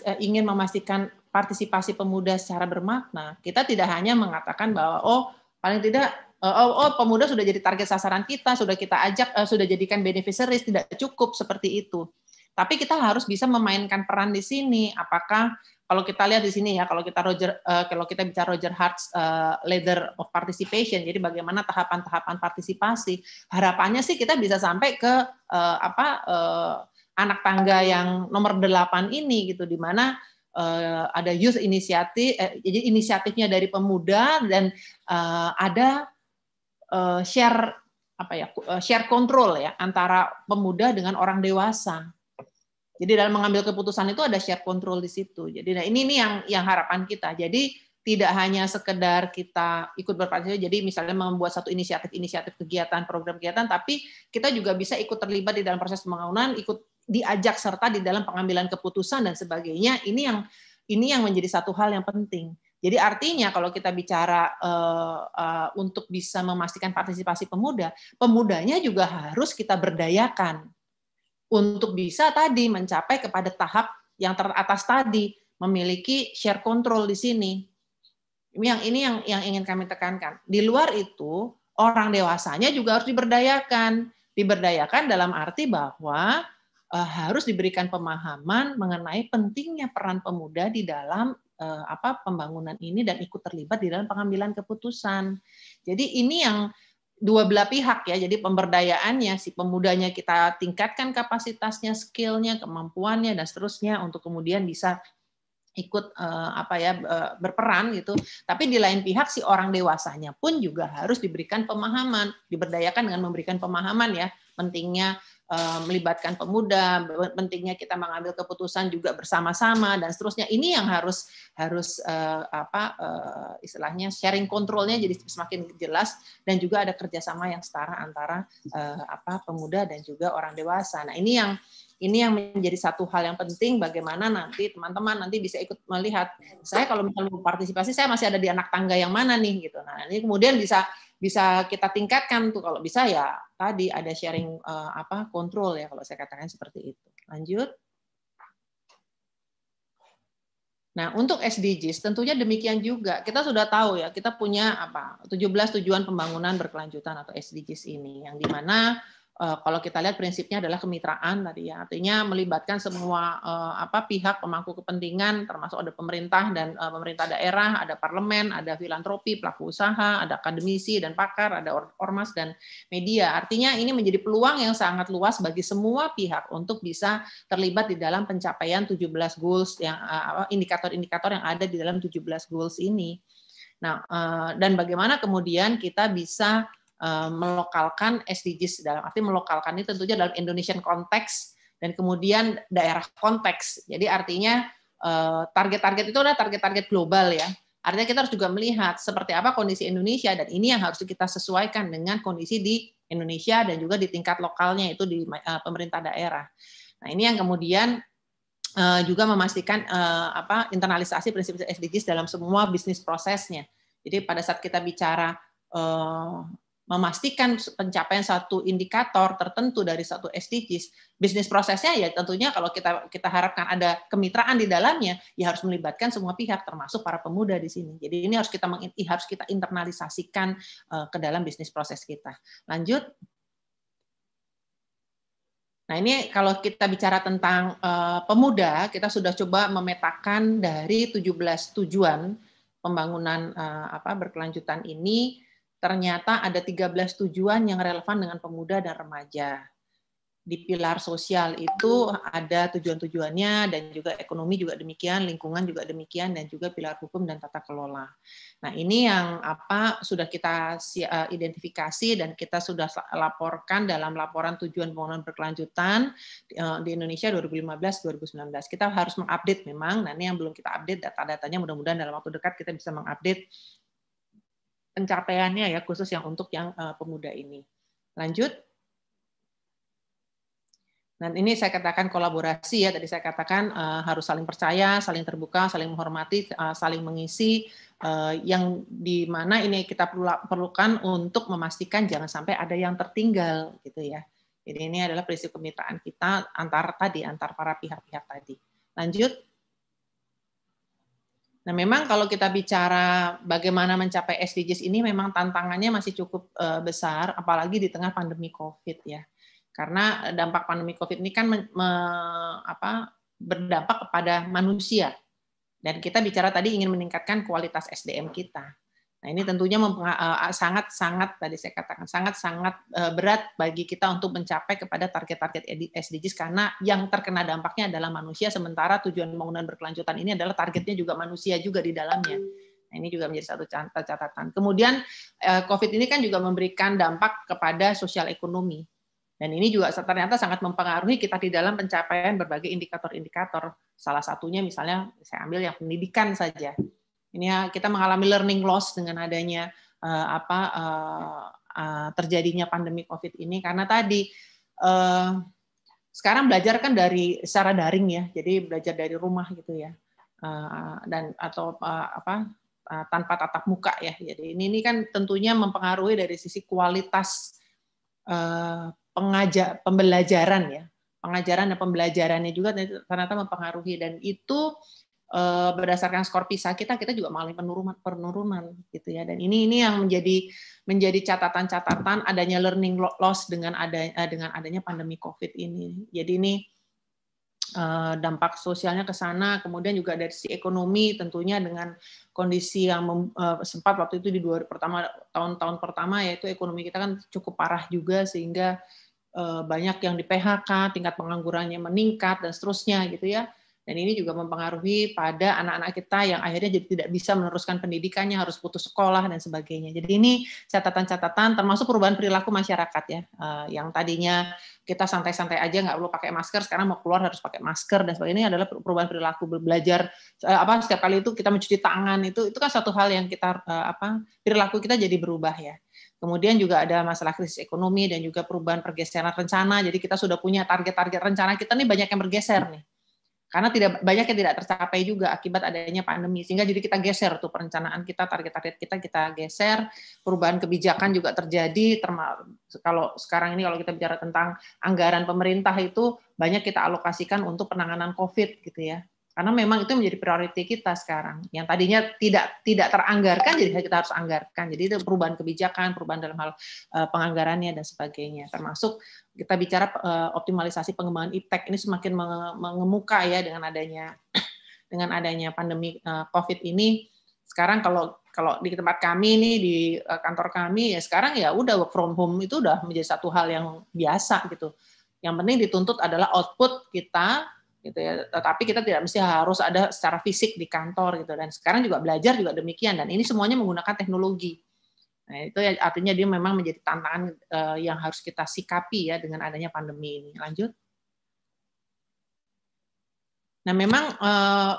Speaker 1: eh, ingin memastikan partisipasi pemuda secara bermakna, kita tidak hanya mengatakan bahwa oh paling tidak eh, oh, oh pemuda sudah jadi target sasaran kita, sudah kita ajak, uh, sudah jadikan beneficiaries tidak cukup seperti itu. Tapi kita harus bisa memainkan peran di sini. Apakah kalau kita lihat di sini ya, kalau kita Roger, uh, kalau kita bicara Roger Hart's uh, ladder of participation, jadi bagaimana tahapan-tahapan partisipasi. Harapannya sih kita bisa sampai ke uh, apa uh, anak tangga yang nomor delapan ini gitu, di mana uh, ada youth inisiatif, eh, jadi inisiatifnya dari pemuda dan uh, ada uh, share apa ya share kontrol ya antara pemuda dengan orang dewasa. Jadi dalam mengambil keputusan itu ada share kontrol di situ. Jadi nah ini nih yang yang harapan kita. Jadi tidak hanya sekedar kita ikut berpartisipasi, jadi misalnya membuat satu inisiatif-inisiatif kegiatan, program kegiatan, tapi kita juga bisa ikut terlibat di dalam proses pembangunan, ikut diajak serta di dalam pengambilan keputusan dan sebagainya ini yang ini yang menjadi satu hal yang penting jadi artinya kalau kita bicara uh, uh, untuk bisa memastikan partisipasi pemuda pemudanya juga harus kita berdayakan untuk bisa tadi mencapai kepada tahap yang teratas tadi memiliki share control di sini yang ini yang yang ingin kami tekankan di luar itu orang dewasanya juga harus diberdayakan diberdayakan dalam arti bahwa Eh, harus diberikan pemahaman mengenai pentingnya peran pemuda di dalam eh, apa pembangunan ini dan ikut terlibat di dalam pengambilan keputusan. Jadi ini yang dua belah pihak ya. Jadi pemberdayaannya si pemudanya kita tingkatkan kapasitasnya, skillnya, kemampuannya dan seterusnya untuk kemudian bisa ikut eh, apa ya berperan gitu. Tapi di lain pihak si orang dewasanya pun juga harus diberikan pemahaman, diberdayakan dengan memberikan pemahaman ya pentingnya Eh, melibatkan pemuda, pentingnya kita mengambil keputusan juga bersama-sama dan seterusnya. Ini yang harus harus uh, apa eh, istilahnya sharing kontrolnya jadi semakin jelas dan juga ada kerjasama yang setara antara apa pemuda dan juga orang dewasa. Nah ini yang ini yang menjadi satu hal yang penting bagaimana nanti teman-teman nanti bisa ikut melihat saya kalau misalnya mau partisipasi saya masih ada di anak tangga yang mana nih gitu nah ini kemudian bisa bisa kita tingkatkan tuh kalau bisa ya tadi ada sharing uh, apa kontrol ya kalau saya katakan seperti itu. Lanjut. Nah, untuk SDGs tentunya demikian juga. Kita sudah tahu ya, kita punya apa? 17 tujuan pembangunan berkelanjutan atau SDGs ini yang dimana Eh, kalau kita lihat prinsipnya adalah kemitraan tadi ya artinya melibatkan semua eh, apa pihak pemangku kepentingan termasuk ada pemerintah dan eh, pemerintah daerah ada parlemen ada filantropi pelaku usaha ada akademisi dan pakar ada ormas dan media artinya ini menjadi peluang yang sangat luas bagi semua pihak untuk bisa terlibat di dalam pencapaian 17 goals yang indikator-indikator yang ada di dalam 17 goals ini nah dan bagaimana kemudian kita bisa Eh, melokalkan SDGs dalam arti melokalkan ini tentunya dalam Indonesian konteks dan kemudian daerah konteks. Jadi artinya eh, target-target itu adalah target-target global ya. Artinya kita harus juga melihat seperti apa kondisi Indonesia dan ini yang harus kita sesuaikan dengan kondisi di Indonesia dan juga di tingkat lokalnya itu di eh, pemerintah daerah. Nah, ini yang kemudian juga memastikan apa internalisasi prinsip SDGs dalam semua bisnis prosesnya. Jadi pada saat kita bicara memastikan pencapaian satu indikator tertentu dari satu SDGs, bisnis prosesnya ya tentunya kalau kita kita harapkan ada kemitraan di dalamnya, ya harus melibatkan semua pihak termasuk para pemuda di sini. Jadi ini harus kita harus kita internalisasikan eh, ke dalam bisnis proses kita. Lanjut. Nah, ini kalau kita bicara tentang uh, pemuda, kita sudah coba memetakan dari 17 tujuan pembangunan uh, apa berkelanjutan ini ternyata ada 13 tujuan yang relevan dengan pemuda dan remaja. Di pilar sosial itu ada tujuan-tujuannya dan juga ekonomi juga demikian, lingkungan juga demikian dan juga pilar hukum dan tata kelola. Nah, ini yang apa sudah kita eh, identifikasi dan kita sudah laporkan dalam laporan tujuan pembangunan berkelanjutan eh, di Indonesia 2015-2019. Kita harus mengupdate memang, nah ini yang belum kita update data-datanya mudah-mudahan dalam waktu dekat kita bisa mengupdate pencapaiannya ya khusus yang untuk yang uh, pemuda ini. Lanjut. Dan ini saya katakan kolaborasi ya tadi saya katakan uh, harus saling percaya, saling terbuka, saling menghormati, uh, saling mengisi uh, yang di mana ini kita perlukan untuk memastikan jangan sampai ada yang tertinggal gitu ya. Jadi ini adalah prinsip kemitraan kita antar tadi antar para pihak-pihak tadi. Lanjut. Nah, memang kalau kita bicara bagaimana mencapai SDGs ini memang tantangannya masih cukup eh, besar apalagi di tengah pandemi Covid ya. Karena eh, dampak pandemi Covid ini kan me, me, apa berdampak kepada manusia. Dan kita bicara tadi ingin meningkatkan kualitas SDM kita. Nah ini tentunya sangat-sangat eh, tadi saya katakan sangat-sangat eh, berat bagi kita untuk mencapai kepada target-target SDGs karena yang terkena dampaknya adalah manusia sementara tujuan pembangunan berkelanjutan ini adalah targetnya juga manusia juga di dalamnya. Nah, ini juga menjadi satu catatan. Kemudian eh, COVID ini kan juga memberikan dampak kepada sosial ekonomi. Dan ini juga ternyata sangat mempengaruhi kita di dalam pencapaian berbagai indikator-indikator. Salah satunya misalnya saya ambil yang pendidikan saja. Ini ya, kita mengalami learning loss dengan adanya uh, apa uh, uh, terjadinya pandemi COVID ini karena tadi uh, sekarang belajar kan dari secara daring ya, jadi belajar dari rumah gitu ya, uh, dan atau uh, apa uh, tanpa tatap muka ya. Jadi ini, ini kan tentunya mempengaruhi dari sisi kualitas uh, pengajar pembelajaran ya, pengajaran dan pembelajarannya juga ternyata mempengaruhi dan itu Eh, berdasarkan skor PISA kita kita juga mengalami penurunan penurunan gitu ya. Dan ini ini yang menjadi menjadi catatan-catatan adanya learning loss dengan ada eh, dengan adanya pandemi COVID ini. Jadi ini eh, dampak sosialnya ke sana, kemudian juga dari si ekonomi tentunya dengan kondisi yang mem, sempat waktu itu di dua pertama tahun-tahun pertama yaitu ekonomi kita kan cukup parah juga sehingga banyak yang di PHK, tingkat penganggurannya meningkat dan seterusnya gitu ya. Dan ini juga mempengaruhi pada anak-anak kita yang akhirnya jadi tidak bisa meneruskan pendidikannya, harus putus sekolah dan sebagainya. Jadi ini catatan-catatan termasuk perubahan perilaku masyarakat ya, eh, yang tadinya kita santai-santai aja nggak perlu pakai masker, sekarang mau keluar harus pakai masker dan sebagainya ini adalah perubahan perilaku belajar eh, apa setiap kali itu kita mencuci tangan itu itu kan satu hal yang kita eh, apa perilaku kita jadi berubah ya. Kemudian juga ada masalah krisis ekonomi dan juga perubahan pergeseran rencana. Jadi kita sudah punya target-target rencana kita nih banyak yang bergeser nih karena tidak banyak yang tidak tercapai juga akibat adanya pandemi sehingga jadi kita geser tuh perencanaan kita target-target kita kita geser perubahan kebijakan juga terjadi kalau sekarang ini kalau kita bicara tentang anggaran pemerintah itu banyak kita alokasikan untuk penanganan COVID gitu ya karena memang itu menjadi prioritas kita sekarang yang tadinya tidak tidak teranggarkan jadi kita harus anggarkan jadi itu perubahan kebijakan perubahan dalam hal eh, penganggarannya dan sebagainya termasuk kita bicara eh, optimalisasi pengembangan iptek ini semakin mengemuka ya dengan adanya dengan adanya pandemi eh, covid ini sekarang kalau kalau di tempat kami ini di kantor kami ya sekarang ya udah work from home itu udah menjadi satu hal yang biasa gitu yang penting dituntut adalah output kita gitu ya. Tetapi kita tidak mesti harus ada secara fisik di kantor gitu dan sekarang juga belajar juga demikian dan ini semuanya menggunakan teknologi. Nah, itu ya artinya dia memang menjadi tantangan uh, yang harus kita sikapi ya dengan adanya pandemi ini. Lanjut. Nah, memang uh,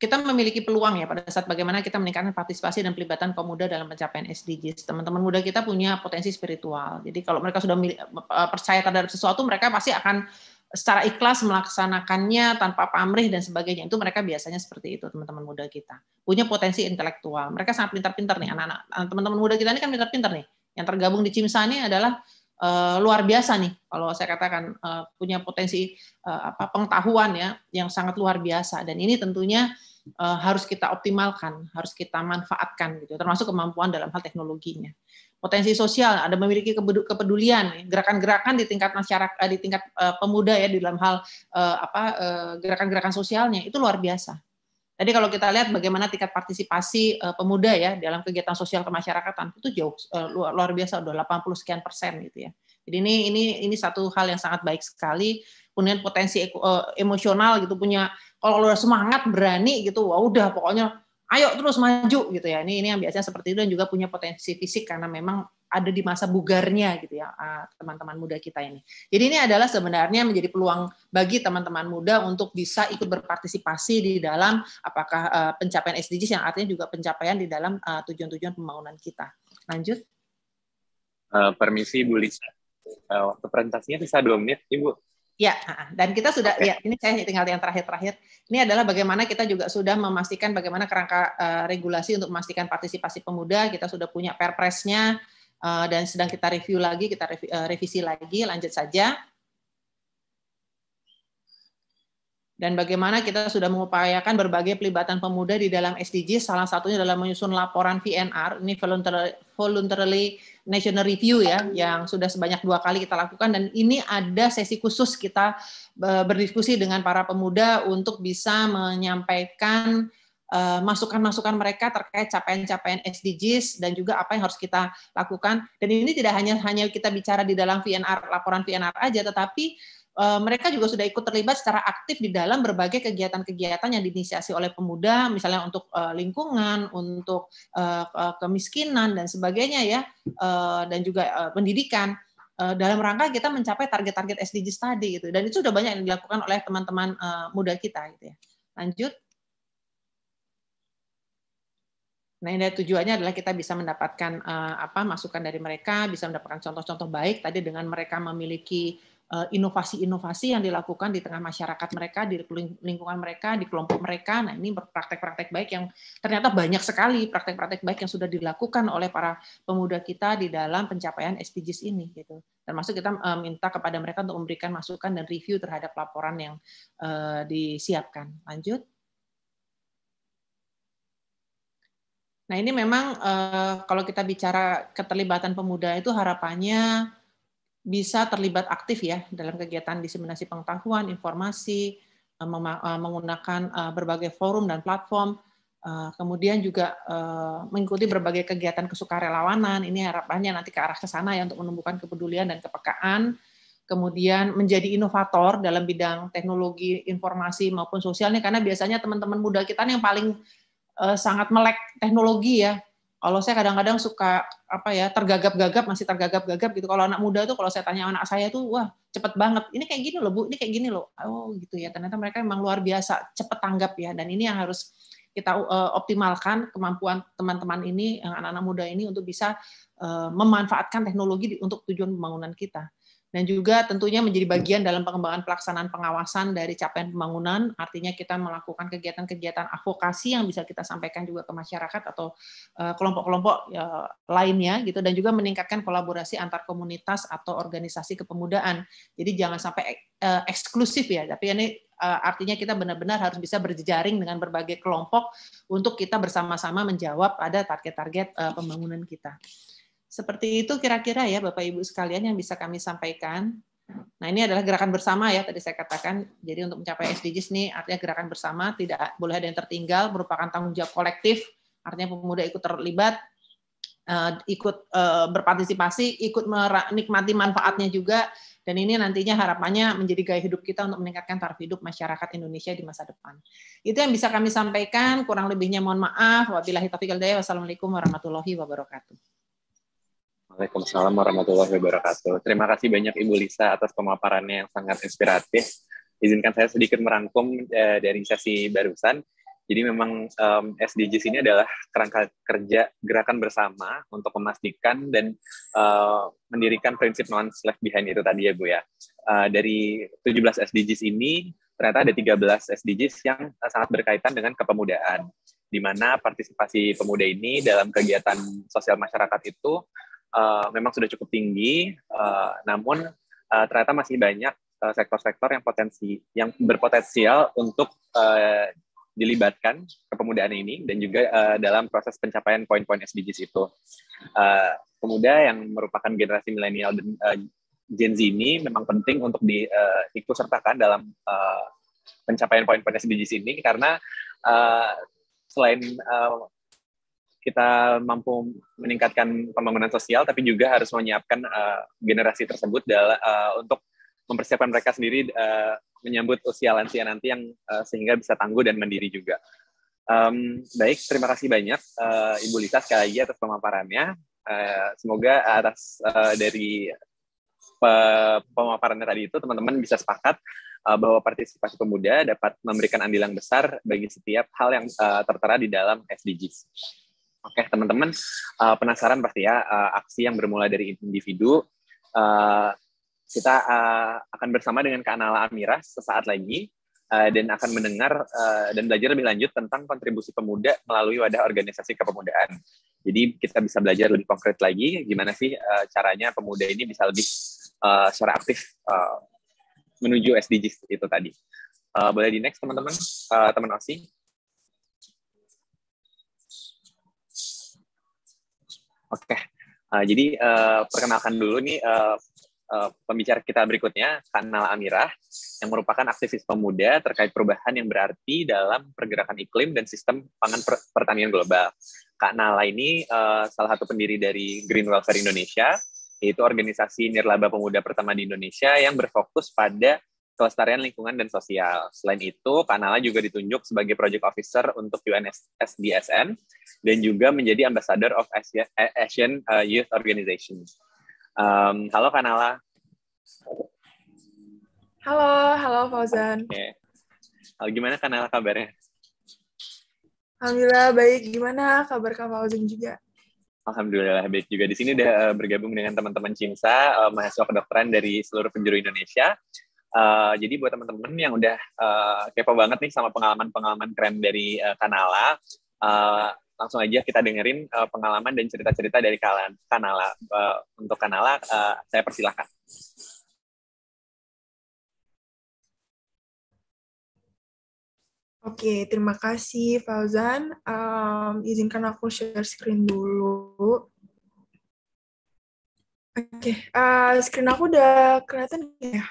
Speaker 1: kita memiliki peluang ya pada saat bagaimana kita meningkatkan partisipasi dan pelibatan kaum muda dalam pencapaian SDGs. Teman-teman muda kita punya potensi spiritual. Jadi kalau mereka sudah eh, percaya terhadap sesuatu, mereka pasti akan secara ikhlas melaksanakannya tanpa pamrih dan sebagainya. Itu mereka biasanya seperti itu teman-teman muda kita. Punya potensi intelektual. Mereka sangat pintar-pintar nih anak-anak. Nah, teman-teman muda kita ini kan pintar-pintar nih. Yang tergabung di CIMSA ini adalah uh, luar biasa nih kalau saya katakan uh, punya potensi uh, apa pengetahuan ya yang sangat luar biasa dan ini tentunya uh, harus kita optimalkan, harus kita manfaatkan gitu termasuk kemampuan dalam hal teknologinya potensi sosial, ada memiliki kepedulian, gerakan-gerakan di tingkat masyarakat, eh, di tingkat eh, pemuda ya di dalam hal eh, apa gerakan-gerakan sosialnya itu luar biasa. Jadi kalau kita lihat bagaimana tingkat partisipasi pemuda ya dalam kegiatan sosial kemasyarakatan itu jauh luar, biasa udah 80 sekian persen gitu ya. Jadi ini ini ini satu hal yang sangat baik sekali. Kemudian potensi emosional gitu punya kalau udah semangat berani gitu, wah udah pokoknya ayo terus maju gitu ya. Ini ini yang biasanya seperti itu dan juga punya potensi fisik karena memang ada di masa bugarnya gitu ya ah, teman-teman muda kita ini. Jadi ini adalah sebenarnya menjadi peluang bagi teman-teman muda untuk bisa ikut berpartisipasi di dalam apakah eh, pencapaian SDGs yang artinya juga pencapaian di dalam eh, tujuan-tujuan pembangunan kita. Lanjut.
Speaker 2: Uh, permisi Bu Lisa. Uh, waktu presentasinya bisa dua menit, Ibu.
Speaker 1: Ya, dan kita sudah okay. ya ini saya tinggal yang terakhir-terakhir. Ini adalah bagaimana kita juga sudah memastikan bagaimana kerangka uh, regulasi untuk memastikan partisipasi pemuda. Kita sudah punya perpresnya uh, dan sedang kita review lagi, kita revi, uh, revisi lagi. Lanjut saja. Dan bagaimana kita sudah mengupayakan berbagai pelibatan pemuda di dalam SDG, salah satunya dalam menyusun laporan VNR, ini voluntarily National Review ya yang sudah sebanyak dua kali kita lakukan dan ini ada sesi khusus kita e, berdiskusi dengan para pemuda untuk bisa menyampaikan e, masukan-masukan mereka terkait capaian-capaian SDGs dan juga apa yang harus kita lakukan. Dan ini tidak hanya hanya kita bicara di dalam VNR laporan VNR aja, tetapi Eh, mereka juga sudah ikut terlibat secara aktif di dalam berbagai kegiatan-kegiatan yang diinisiasi oleh pemuda, misalnya untuk eh, lingkungan, untuk eh, kemiskinan dan sebagainya ya, dan juga pendidikan dalam rangka kita mencapai target-target SDGs tadi gitu. Dan itu sudah banyak yang dilakukan oleh teman-teman muda kita gitu ya. Lanjut. Nah, ini tujuannya adalah kita bisa mendapatkan uh, apa masukan dari mereka, bisa mendapatkan contoh-contoh baik tadi dengan mereka memiliki Eh, inovasi-inovasi yang dilakukan di tengah masyarakat mereka, di lingkungan mereka, di kelompok mereka. Nah, ini praktek-praktek baik yang ternyata banyak sekali praktek-praktek baik yang sudah dilakukan oleh para pemuda kita di dalam pencapaian SDGs ini gitu. Termasuk kita eh, minta kepada mereka untuk memberikan masukan dan review terhadap laporan yang eh, disiapkan. Lanjut. Nah, ini memang uh, kalau kita bicara keterlibatan pemuda itu harapannya bisa terlibat aktif ya dalam kegiatan diseminasi pengetahuan, informasi, eh, eh, menggunakan eh, berbagai forum dan platform, kemudian juga mengikuti berbagai kegiatan kesukarelawanan. Ini harapannya nanti ke arah ke sana ya untuk menumbuhkan kepedulian dan kepekaan, kemudian menjadi inovator dalam bidang teknologi informasi maupun sosialnya, karena biasanya teman-teman muda kita yang paling sangat melek teknologi ya kalau saya kadang-kadang suka apa ya tergagap-gagap masih tergagap-gagap gitu. Kalau anak muda tuh kalau saya tanya anak saya tuh wah cepet banget. Ini kayak gini loh bu, ini kayak gini loh. Oh gitu ya. Ternyata mereka memang luar biasa cepet tanggap ya. Dan ini yang harus kita uh, optimalkan kemampuan teman-teman ini, anak-anak muda ini untuk bisa uh, memanfaatkan teknologi di, untuk tujuan pembangunan kita dan juga tentunya menjadi bagian dalam pengembangan pelaksanaan pengawasan dari capaian pembangunan. Artinya kita melakukan kegiatan-kegiatan advokasi yang bisa kita sampaikan juga ke masyarakat atau eh, kelompok-kelompok ya, lainnya gitu dan juga meningkatkan kolaborasi antar komunitas atau organisasi kepemudaan. Jadi jangan sampai eh, eksklusif ya, tapi ini eh, artinya kita benar-benar harus bisa berjejaring dengan berbagai kelompok untuk kita bersama-sama menjawab pada target-target pembangunan kita. Seperti itu kira-kira ya Bapak Ibu sekalian yang bisa kami sampaikan. Nah ini adalah gerakan bersama ya tadi saya katakan. Jadi untuk mencapai SDGs ini artinya gerakan bersama, tidak boleh ada yang tertinggal, merupakan tanggung jawab kolektif. Artinya pemuda ikut terlibat, eh, ikut eh, berpartisipasi, ikut menikmati manfaatnya juga. Dan ini nantinya harapannya menjadi gaya hidup kita untuk meningkatkan taraf hidup masyarakat Indonesia di masa depan. Itu yang bisa kami sampaikan. Kurang lebihnya mohon maaf. Wabillahi taufiq Wassalamualaikum warahmatullahi wabarakatuh.
Speaker 2: Waalaikumsalam warahmatullahi wabarakatuh. Terima kasih banyak Ibu Lisa atas pemaparannya yang sangat inspiratif. Izinkan saya sedikit merangkum eh, dari sesi barusan. Jadi memang um, SDGs ini adalah kerangka kerja gerakan bersama untuk memastikan dan uh, mendirikan prinsip non left behind itu tadi ya Bu ya. Uh, dari 17 SDGs ini ternyata ada 13 SDGs yang eh, sangat berkaitan dengan kepemudaan di mana partisipasi pemuda ini dalam kegiatan sosial masyarakat itu Eh, memang sudah cukup tinggi, uh, namun uh, ternyata masih banyak sektor-sektor uh, yang potensi yang berpotensial untuk uh, dilibatkan kepemudaan ini dan juga uh, dalam proses pencapaian poin-poin SDGs itu. Uh, pemuda yang merupakan generasi milenial dan uh, Gen Z ini memang penting untuk diikut uh, sertakan dalam uh, pencapaian poin-poin SDGs ini karena uh, selain uh, kita mampu meningkatkan pembangunan sosial, tapi juga harus menyiapkan uh, generasi tersebut dalam, uh, eh, untuk mempersiapkan mereka sendiri uh, menyambut usia lansia nanti yang uh, sehingga bisa tangguh dan mandiri juga. Um, baik, terima kasih banyak uh, Ibu Lita sekali lagi atas pemaparannya. Uh, semoga atas uh, dari pemaparannya tadi itu teman-teman bisa sepakat uh, bahwa partisipasi pemuda dapat memberikan andil yang besar bagi setiap hal yang uh, tertera di dalam SDGs. Oke, okay, teman-teman uh, penasaran pasti ya uh, aksi yang bermula dari individu. Uh, kita uh, akan bersama dengan Kak Nala Amira sesaat lagi uh, dan akan mendengar uh, dan belajar lebih lanjut tentang kontribusi pemuda melalui wadah organisasi kepemudaan. Jadi kita bisa belajar lebih konkret lagi gimana sih uh, caranya pemuda ini bisa lebih uh, secara aktif uh, menuju SDGs itu tadi. Uh, boleh di next teman-teman, uh, teman Osi. Oke, okay. uh, eh, jadi uh, perkenalkan dulu nih uh, uh, pembicara kita berikutnya, Kanal Amira, yang merupakan aktivis pemuda terkait perubahan yang berarti dalam pergerakan iklim dan sistem pangan per pertanian global. Kak Nala ini uh, salah satu pendiri dari Green Welfare Indonesia, yaitu organisasi nirlaba pemuda pertama di Indonesia yang berfokus pada kelestarian lingkungan dan sosial. Selain itu, Kanala juga ditunjuk sebagai Project Officer untuk UNSDSN dan juga menjadi Ambassador of Asia, eh, Asian eh, Youth Organization. Um, halo Kanala.
Speaker 4: Halo, halo Fauzan.
Speaker 2: Okay. Halo, gimana Kanala kabarnya?
Speaker 4: Alhamdulillah baik. Gimana kabar Kak Fauzan juga?
Speaker 2: Alhamdulillah baik juga di sini udah eh, bergabung dengan teman-teman Cimsa mahasiswa kedokteran dari seluruh penjuru Indonesia Uh, jadi buat teman-teman yang udah uh, kepo banget nih sama pengalaman-pengalaman keren dari uh, Kanala, uh, langsung aja kita dengerin uh, pengalaman dan cerita-cerita dari kalian Kanala. Uh, untuk Kanala, uh, saya persilahkan.
Speaker 4: Oke, okay, terima kasih Fauzan. Um, izinkan aku share screen dulu. Oke, okay, uh, screen aku udah kelihatan ya?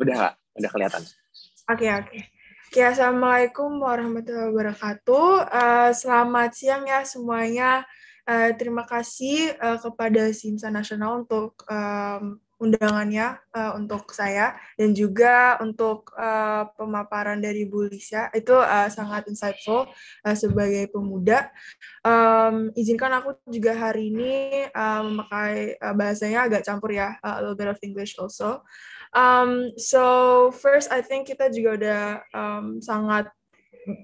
Speaker 2: udah udah kelihatan oke
Speaker 4: okay, oke okay. Ya, Assalamualaikum warahmatullahi wabarakatuh. Uh, selamat siang ya semuanya. Uh, terima kasih uh, kepada Simsa Nasional untuk um, undangannya uh, untuk saya dan juga untuk uh, pemaparan dari Bu Lisa itu uh, sangat insightful uh, sebagai pemuda. Um, izinkan aku juga hari ini uh, memakai uh, bahasanya agak campur ya, uh, a little bit of English also. Um, so first, I think kita juga udah um, sangat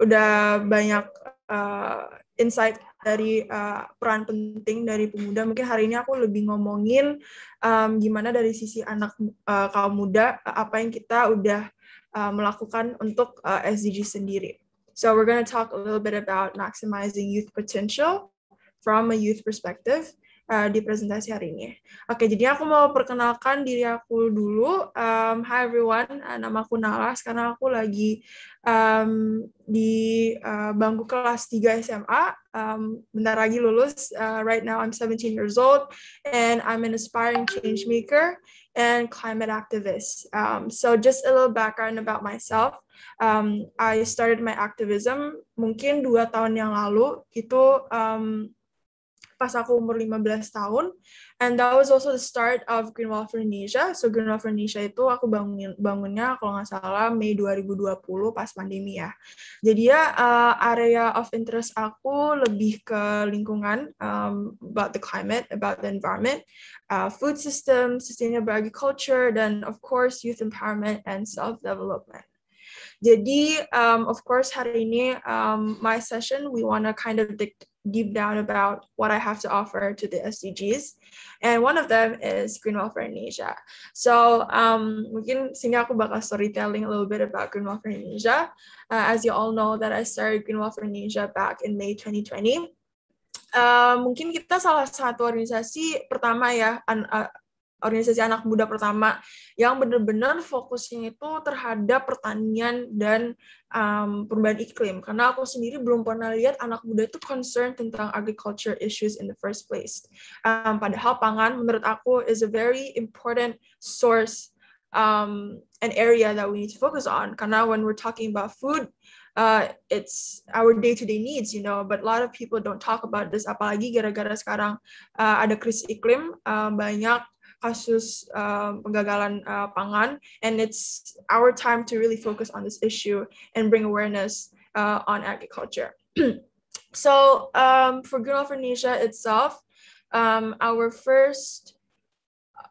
Speaker 4: udah banyak uh, insight dari uh, peran penting dari pemuda. Mungkin hari ini aku lebih ngomongin um, gimana dari sisi anak uh, kaum muda apa yang kita udah uh, melakukan untuk uh, SDG sendiri. So we're gonna talk a little bit about maximizing youth potential from a youth perspective uh, di presentasi hari ini. Oke, jadi aku mau perkenalkan diri aku dulu. Um, hi everyone, uh, nama aku Nala. Sekarang aku lagi um, di uh, bangku kelas 3 SMA. Um, bentar lagi lulus. Uh, right now I'm 17 years old and I'm an aspiring change maker and climate activist. Um, so just a little background about myself. Um, I started my activism mungkin dua tahun yang lalu itu um, pas aku umur 15 tahun. And that was also the start of Green Wall for Indonesia. So Green Wall for Indonesia itu aku bangun bangunnya kalau nggak salah Mei 2020 pas pandemi ya. Jadi ya uh, area of interest aku lebih ke lingkungan, um, about the climate, about the environment, uh, food system, sustainable agriculture, dan of course youth empowerment and self-development. Jadi, um, of course, hari ini um, my session we wanna kind of dig deep down about what I have to offer to the SDGs. And one of them is Green Welfare Indonesia. So um, mungkin sini aku bakal storytelling a little bit about Green Welfare Indonesia. Uh, as you all know that I started Green Welfare Indonesia back in May 2020. Uh, mungkin kita salah satu organisasi pertama ya an, uh, organisasi anak muda pertama yang benar-benar fokusnya itu terhadap pertanian dan um, perubahan iklim karena aku sendiri belum pernah lihat anak muda itu concern tentang agriculture issues in the first place um, padahal pangan menurut aku is a very important source um, an area that we need to focus on karena when we're talking about food uh, it's our day-to-day -day needs, you know. But a lot of people don't talk about this. Apalagi gara-gara sekarang uh, ada krisis iklim, uh, banyak kasus um, penggagalan uh, pangan, and it's our time to really focus on this issue and bring awareness uh, on agriculture. so um, for Green for Nisha itself, um, our first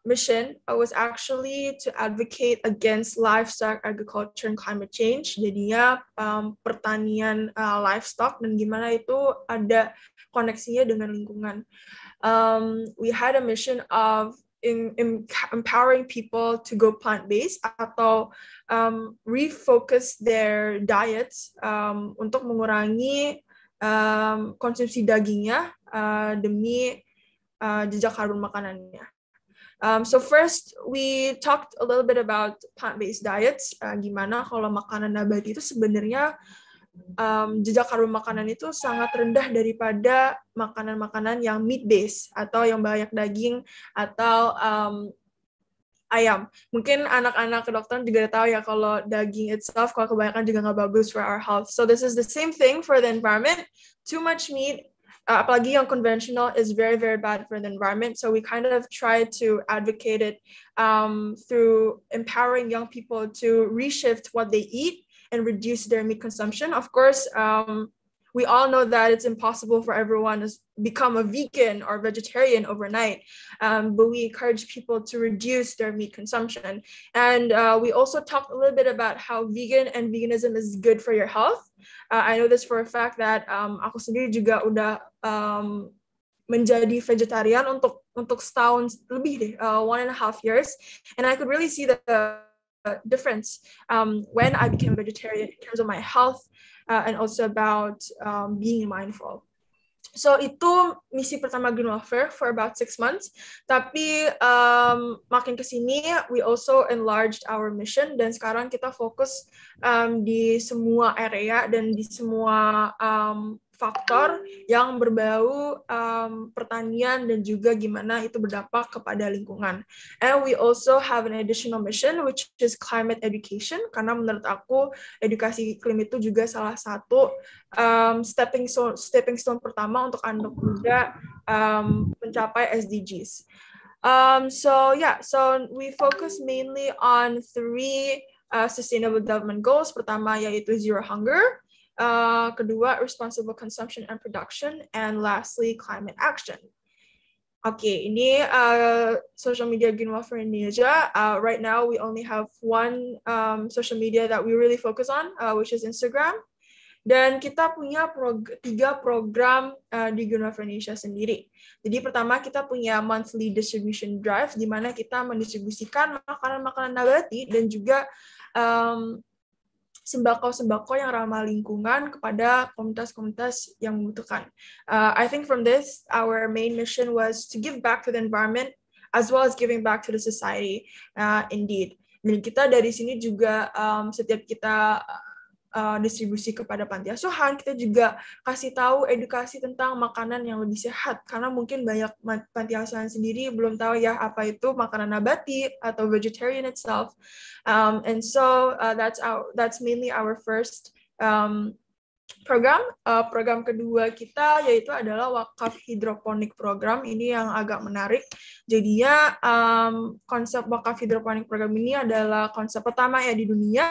Speaker 4: mission was actually to advocate against livestock agriculture and climate change. Jadinya um, pertanian uh, livestock dan gimana itu ada koneksinya dengan lingkungan. Um, we had a mission of in, in empowering people to go plant-based atau um, refocus their diets um, untuk mengurangi um, konsumsi dagingnya uh, demi uh, jejak karbon makanannya. Um, so first we talked a little bit about plant-based diets. Uh, gimana kalau makanan nabati itu sebenarnya um, jejak karbon makanan itu sangat rendah daripada makanan-makanan yang meat based atau yang banyak daging atau um, ayam. Mungkin anak-anak kedokteran juga tahu ya kalau daging itself kalau kebanyakan juga nggak bagus for our health. So this is the same thing for the environment. Too much meat, uh, apalagi yang conventional is very very bad for the environment. So we kind of try to advocate it um, through empowering young people to reshift what they eat and reduce their meat consumption. Of course, um, we all know that it's impossible for everyone to become a vegan or vegetarian overnight, um, but we encourage people to reduce their meat consumption. And uh, we also talked a little bit about how vegan and veganism is good for your health. Uh, I know this for a fact that um, aku sendiri juga udah um, menjadi vegetarian untuk untuk setahun lebih deh, uh, one and a half years, and I could really see the difference um, when I became vegetarian in terms of my health uh, and also about um, being mindful. So itu misi pertama Green Welfare for about six months. Tapi um, makin kesini, we also enlarged our mission dan sekarang kita fokus um, di semua area dan di semua um, faktor yang berbau um, pertanian dan juga gimana itu berdampak kepada lingkungan. And we also have an additional mission which is climate education karena menurut aku edukasi iklim itu juga salah satu um, stepping stone stepping stone pertama untuk anak muda um, mencapai SDGs. Um, so yeah, so we focus mainly on three uh, sustainable development goals. Pertama yaitu zero hunger, Eh, kedua, responsible consumption and production, and lastly, climate action. Oke, okay, ini uh, social media green welfare Indonesia. Uh, eh, right now, we only have one um, social media that we really focus on, uh, which is Instagram. Dan kita punya prog tiga program uh, di Green Welfare Indonesia sendiri. Jadi pertama kita punya monthly distribution drive, di mana kita mendistribusikan makanan-makanan nabati dan juga um, sembako-sembako yang ramah lingkungan kepada komunitas-komunitas yang membutuhkan. Uh, I think from this, our main mission was to give back to the environment as well as giving back to the society. Uh, indeed. Dan kita dari sini juga um, setiap kita uh, distribusi kepada panti asuhan, kita juga kasih tahu edukasi tentang makanan yang lebih sehat karena mungkin banyak panti asuhan sendiri belum tahu ya apa itu makanan nabati atau vegetarian itself. Um, and so uh, that's our that's mainly our first um, program uh, program kedua kita yaitu adalah wakaf hidroponik program ini yang agak menarik jadinya um, konsep wakaf hidroponik program ini adalah konsep pertama ya di dunia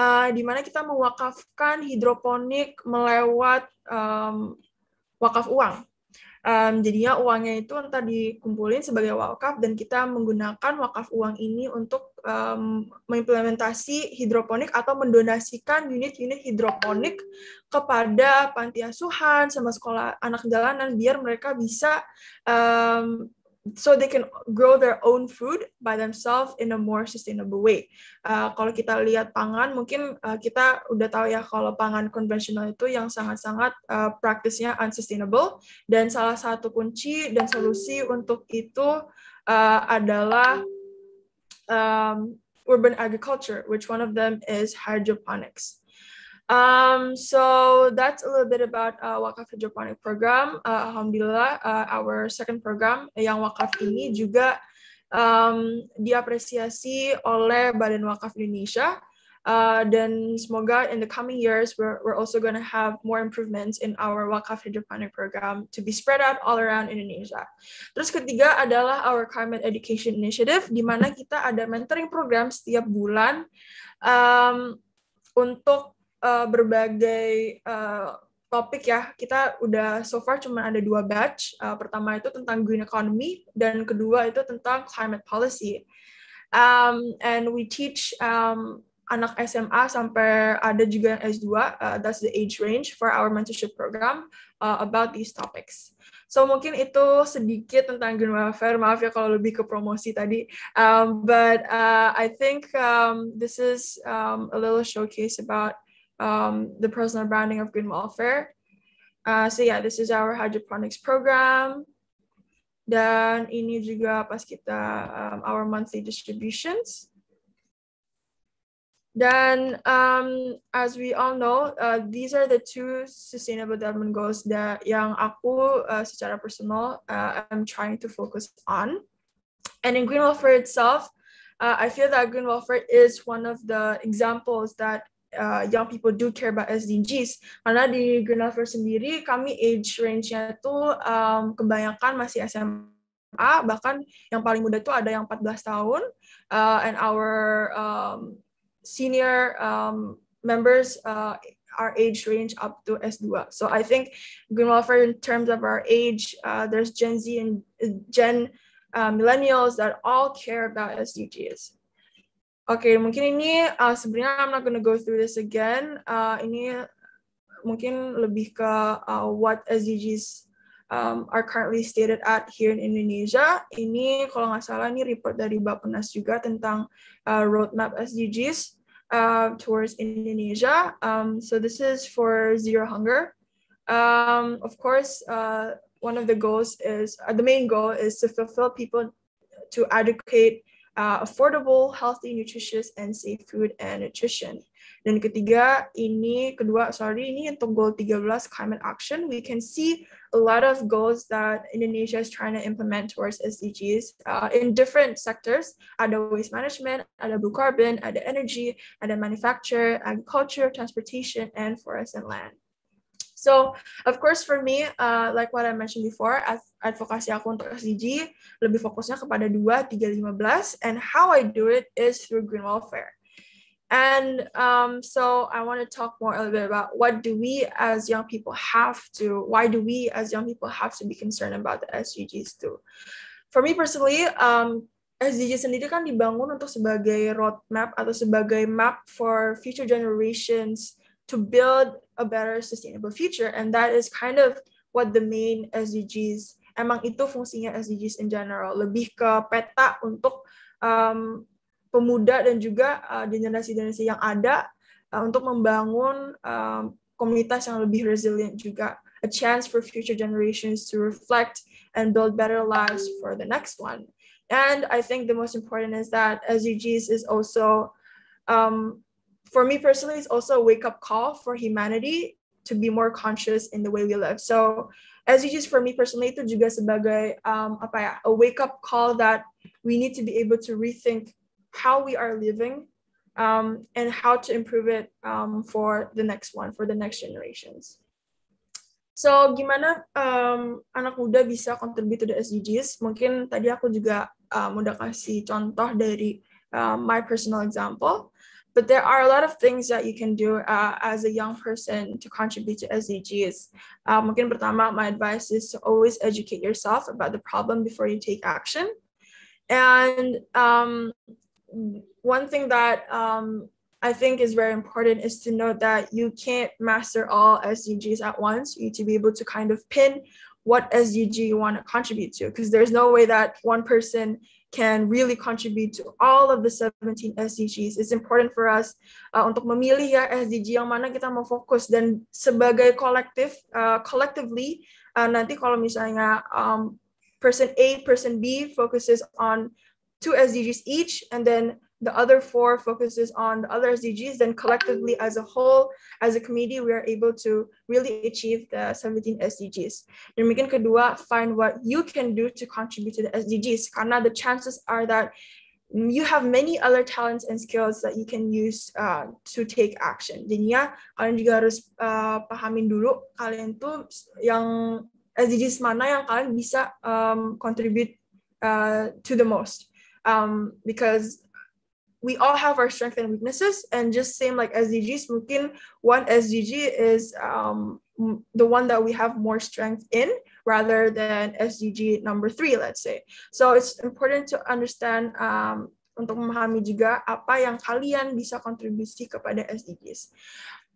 Speaker 4: uh, di mana kita mewakafkan hidroponik melewat um, wakaf uang um, jadinya uangnya itu entah dikumpulin sebagai wakaf dan kita menggunakan wakaf uang ini untuk um, mengimplementasi hidroponik atau mendonasikan unit-unit hidroponik kepada panti asuhan sama sekolah anak jalanan biar mereka bisa um, so they can grow their own food by themselves in a more sustainable way. Uh, kalau kita lihat pangan, mungkin uh, kita udah tahu ya kalau pangan konvensional itu yang sangat-sangat uh, praktisnya unsustainable dan salah satu kunci dan solusi untuk itu uh, adalah um, urban agriculture, which one of them is hydroponics. Um, so that's a little bit about uh, Wakaf Hydroponic Program. Uh, Alhamdulillah, uh, our second program yang Wakaf ini juga um, diapresiasi oleh Badan Wakaf Indonesia dan uh, semoga in the coming years, we're, we're also gonna have more improvements in our wakaf hydroponic program to be spread out all around Indonesia. Terus ketiga adalah our climate education initiative, di mana kita ada mentoring program setiap bulan um, untuk uh, berbagai uh, topik ya kita udah so far cuma ada dua batch uh, pertama itu tentang green economy dan kedua itu tentang climate policy um, and we teach um, anak SMA sampai ada juga yang S2. Uh, that's the age range for our mentorship program uh, about these topics. So mungkin itu sedikit tentang green welfare. Maaf ya kalau lebih ke promosi tadi. Um, but uh, I think um, this is um, a little showcase about um, the personal branding of green welfare. Uh, so yeah, this is our hydroponics program. Dan ini juga pas kita um, our monthly distributions. Dan um, as we all know, uh, these are the two sustainable development goals that yang aku uh, secara personal uh, I'm trying to focus on. And in green welfare itself, uh, I feel that green welfare is one of the examples that uh, young people do care about SDGs. Karena di green welfare sendiri, kami age range-nya itu um, kebanyakan masih SMA bahkan yang paling muda itu ada yang 14 tahun uh, and our um, senior um, members uh, our age range up to S2. So I think Welfare, in terms of our age, uh, there's Gen Z and Gen uh, millennials that all care about SDGs. Okay, mungkin ini uh, sebenarnya I'm not gonna go through this again. Uh, ini mungkin lebih ke uh, what SDGs um, are currently stated at here in Indonesia. Ini kalau nggak salah ini report dari Bapenas juga tentang uh, roadmap SDGs uh, towards Indonesia. Um, so this is for zero hunger. Um, of course, uh, one of the goals is uh, the main goal is to fulfill people to advocate uh, affordable, healthy, nutritious, and safe food and nutrition. Dan ketiga, ini kedua, sorry, ini untuk goal 13 climate action, we can see a lot of goals that Indonesia is trying to implement towards SDGs uh, in different sectors. Ada waste management, ada blue carbon, ada energy, ada manufacture, agriculture, transportation, and forest and land. So, of course, for me, uh, like what I mentioned before, advokasi aku untuk SDG lebih fokusnya kepada 2, 3, 15, and how I do it is through green welfare. And um, so I want to talk more a little bit about what do we as young people have to, why do we as young people have to be concerned about the SDGs too? For me personally, um, SDG sendiri kan dibangun untuk sebagai roadmap atau sebagai map for future generations to build a better sustainable future. And that is kind of what the main SDGs, emang itu fungsinya SDGs in general, lebih ke peta untuk um, pemuda dan juga uh, generasi-generasi uh, yang ada uh, untuk membangun um, komunitas yang lebih resilient juga. A chance for future generations to reflect and build better lives for the next one. And I think the most important is that SDGs is also, um, for me personally, it's also a wake up call for humanity to be more conscious in the way we live. So SDGs for me personally itu juga sebagai um, apa ya, a wake up call that we need to be able to rethink how we are living um, and how to improve it um, for the next one, for the next generations. So, gimana um, anak muda bisa contribute to the SDGs? Mungkin tadi aku juga um, udah kasih contoh dari um, my personal example, but there are a lot of things that you can do uh, as a young person to contribute to SDGs. Uh, mungkin pertama, my advice is to always educate yourself about the problem before you take action. And um, one thing that um, I think is very important is to note that you can't master all SDGs at once. You need to be able to kind of pin what SDG you want to contribute to, because there's no way that one person can really contribute to all of the 17 SDGs. It's important for us uh, untuk memilih ya SDG yang mana kita mau fokus dan sebagai kolektif, uh, collectively uh, nanti kalau misalnya um, person A, person B focuses on two SDGs each, and then the other four focuses on the other SDGs. Then collectively, as a whole, as a committee, we are able to really achieve the 17 SDGs. we mungkin kedua, find what you can do to contribute to the SDGs. Karena the chances are that you have many other talents and skills that you can use uh, to take action. ya, kalian juga harus uh, pahamin dulu kalian tuh yang SDGs mana yang kalian bisa um, contribute uh, to the most um, because we all have our strengths and weaknesses and just same like sdgs mungkin one sdg is um, the one that we have more strength in rather than sdg number three let's say so it's important to understand um, untuk memahami juga apa yang kalian bisa kontribusi kepada SDGs.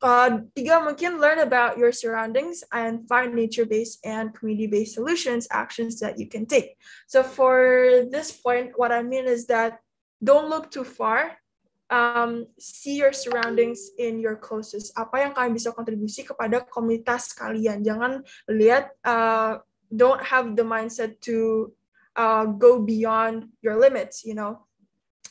Speaker 4: Uh, tiga mungkin learn about your surroundings and find nature-based and community-based solutions actions that you can take. So for this point, what I mean is that don't look too far. Um, see your surroundings in your closest. Apa yang kalian bisa kontribusi kepada komunitas kalian. Jangan lihat, uh, don't have the mindset to uh, go beyond your limits. You know,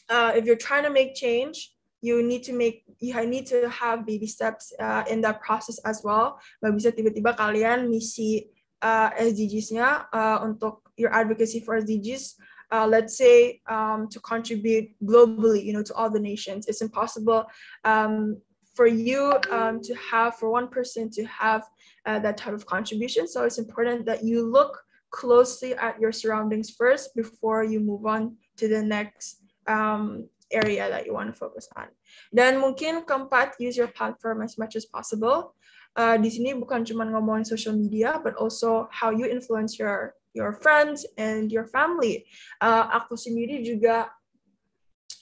Speaker 4: uh, if you're trying to make change, you need to make you need to have baby steps uh, in that process as well nggak bisa tiba-tiba kalian misi uh, SDGs-nya uh, untuk your advocacy for SDGs uh, let's say um, to contribute globally you know to all the nations it's impossible um, for you um, to have for one person to have uh, that type of contribution so it's important that you look closely at your surroundings first before you move on to the next um, area that you want to focus on. Dan mungkin keempat, use your platform as much as possible. Uh, di sini bukan cuma ngomongin social media, but also how you influence your your friends and your family. Uh, aku sendiri juga,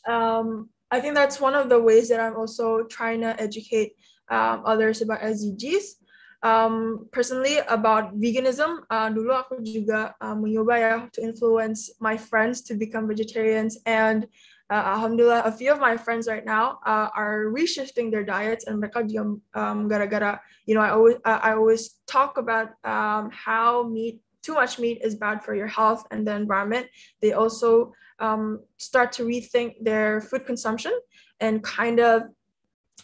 Speaker 4: um, I think that's one of the ways that I'm also trying to educate um, others about SDGs. um, personally about veganism. Uh, dulu aku juga uh, mencoba ya to influence my friends to become vegetarians and uh, alhamdulillah a few of my friends right now uh, are reshifting their diets and mereka juga um, um, gara-gara you know I always uh, I always talk about um, how meat too much meat is bad for your health and the environment. They also um, start to rethink their food consumption and kind of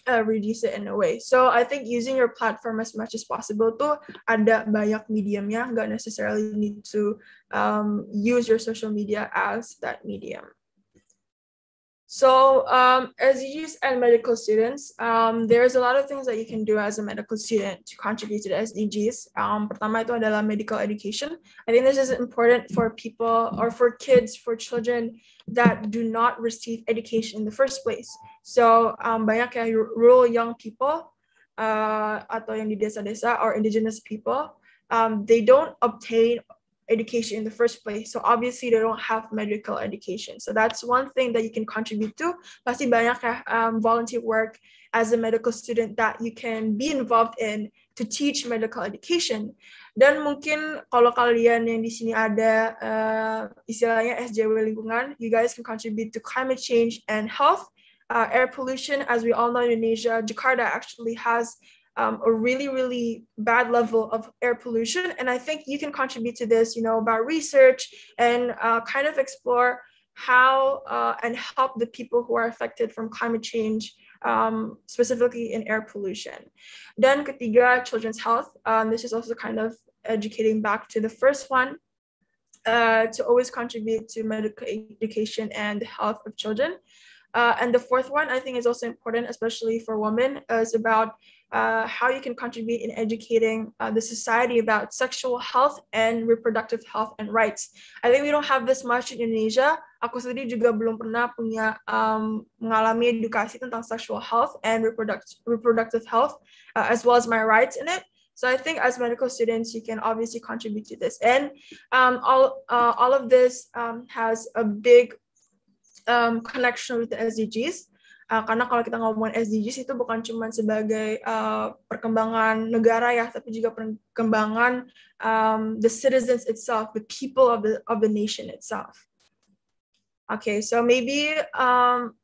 Speaker 4: uh, reduce it in a way. So I think using your platform as much as possible to ada banyak yang nggak necessarily need to um, use your social media as that medium. So um, as youth and medical students, um, there's a lot of things that you can do as a medical student to contribute to the SDGs. Um, pertama itu adalah medical education. I think this is important for people or for kids, for children that do not receive education in the first place. So um, banyak ya rural young people uh, atau yang di desa-desa or indigenous people, um, they don't obtain education in the first place. So obviously they don't have medical education. So that's one thing that you can contribute to. Pasti banyak um, volunteer work as a medical student that you can be involved in to teach medical education. Dan mungkin kalau kalian yang di sini ada uh, istilahnya SJW lingkungan, you guys can contribute to climate change and health, uh, air pollution. As we all know, Indonesia, Jakarta actually has um, a really really bad level of air pollution and i think you can contribute to this you know about research and uh, kind of explore how uh, and help the people who are affected from climate change um, specifically in air pollution then ketiga children's health um, this is also kind of educating back to the first one uh, to always contribute to medical education and the health of children uh, and the fourth one I think is also important, especially for women, uh, is about uh, how you can contribute in educating uh, the society about sexual health and reproductive health and rights. I think we don't have this much in Indonesia. Aku sendiri juga belum pernah punya um, mengalami edukasi tentang sexual health and reproductive reproductive health, uh, as well as my rights in it. So I think as medical students, you can obviously contribute to this, and um, all uh, all of this um, has a big um, connection with the SDGs. uh, karena kalau kita ngomongin SDGs itu bukan cuma sebagai uh, perkembangan negara ya, tapi juga perkembangan um, the citizens itself, the people of the of the nation itself. Okay, so maybe um,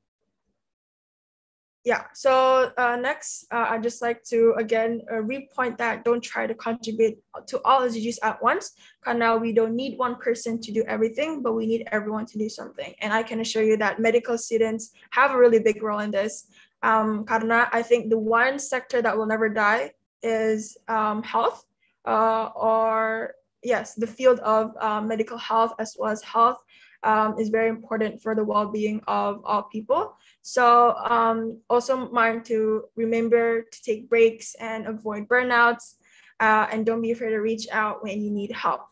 Speaker 4: yeah so uh, next uh, i'd just like to again uh, repoint that don't try to contribute to all sdgs at once because now we don't need one person to do everything but we need everyone to do something and i can assure you that medical students have a really big role in this um, i think the one sector that will never die is um, health uh, or yes the field of uh, medical health as well as health um, is very important for the well-being of all people. So um, also mind to remember to take breaks and avoid burnouts uh, and don't be afraid to reach out when you need help.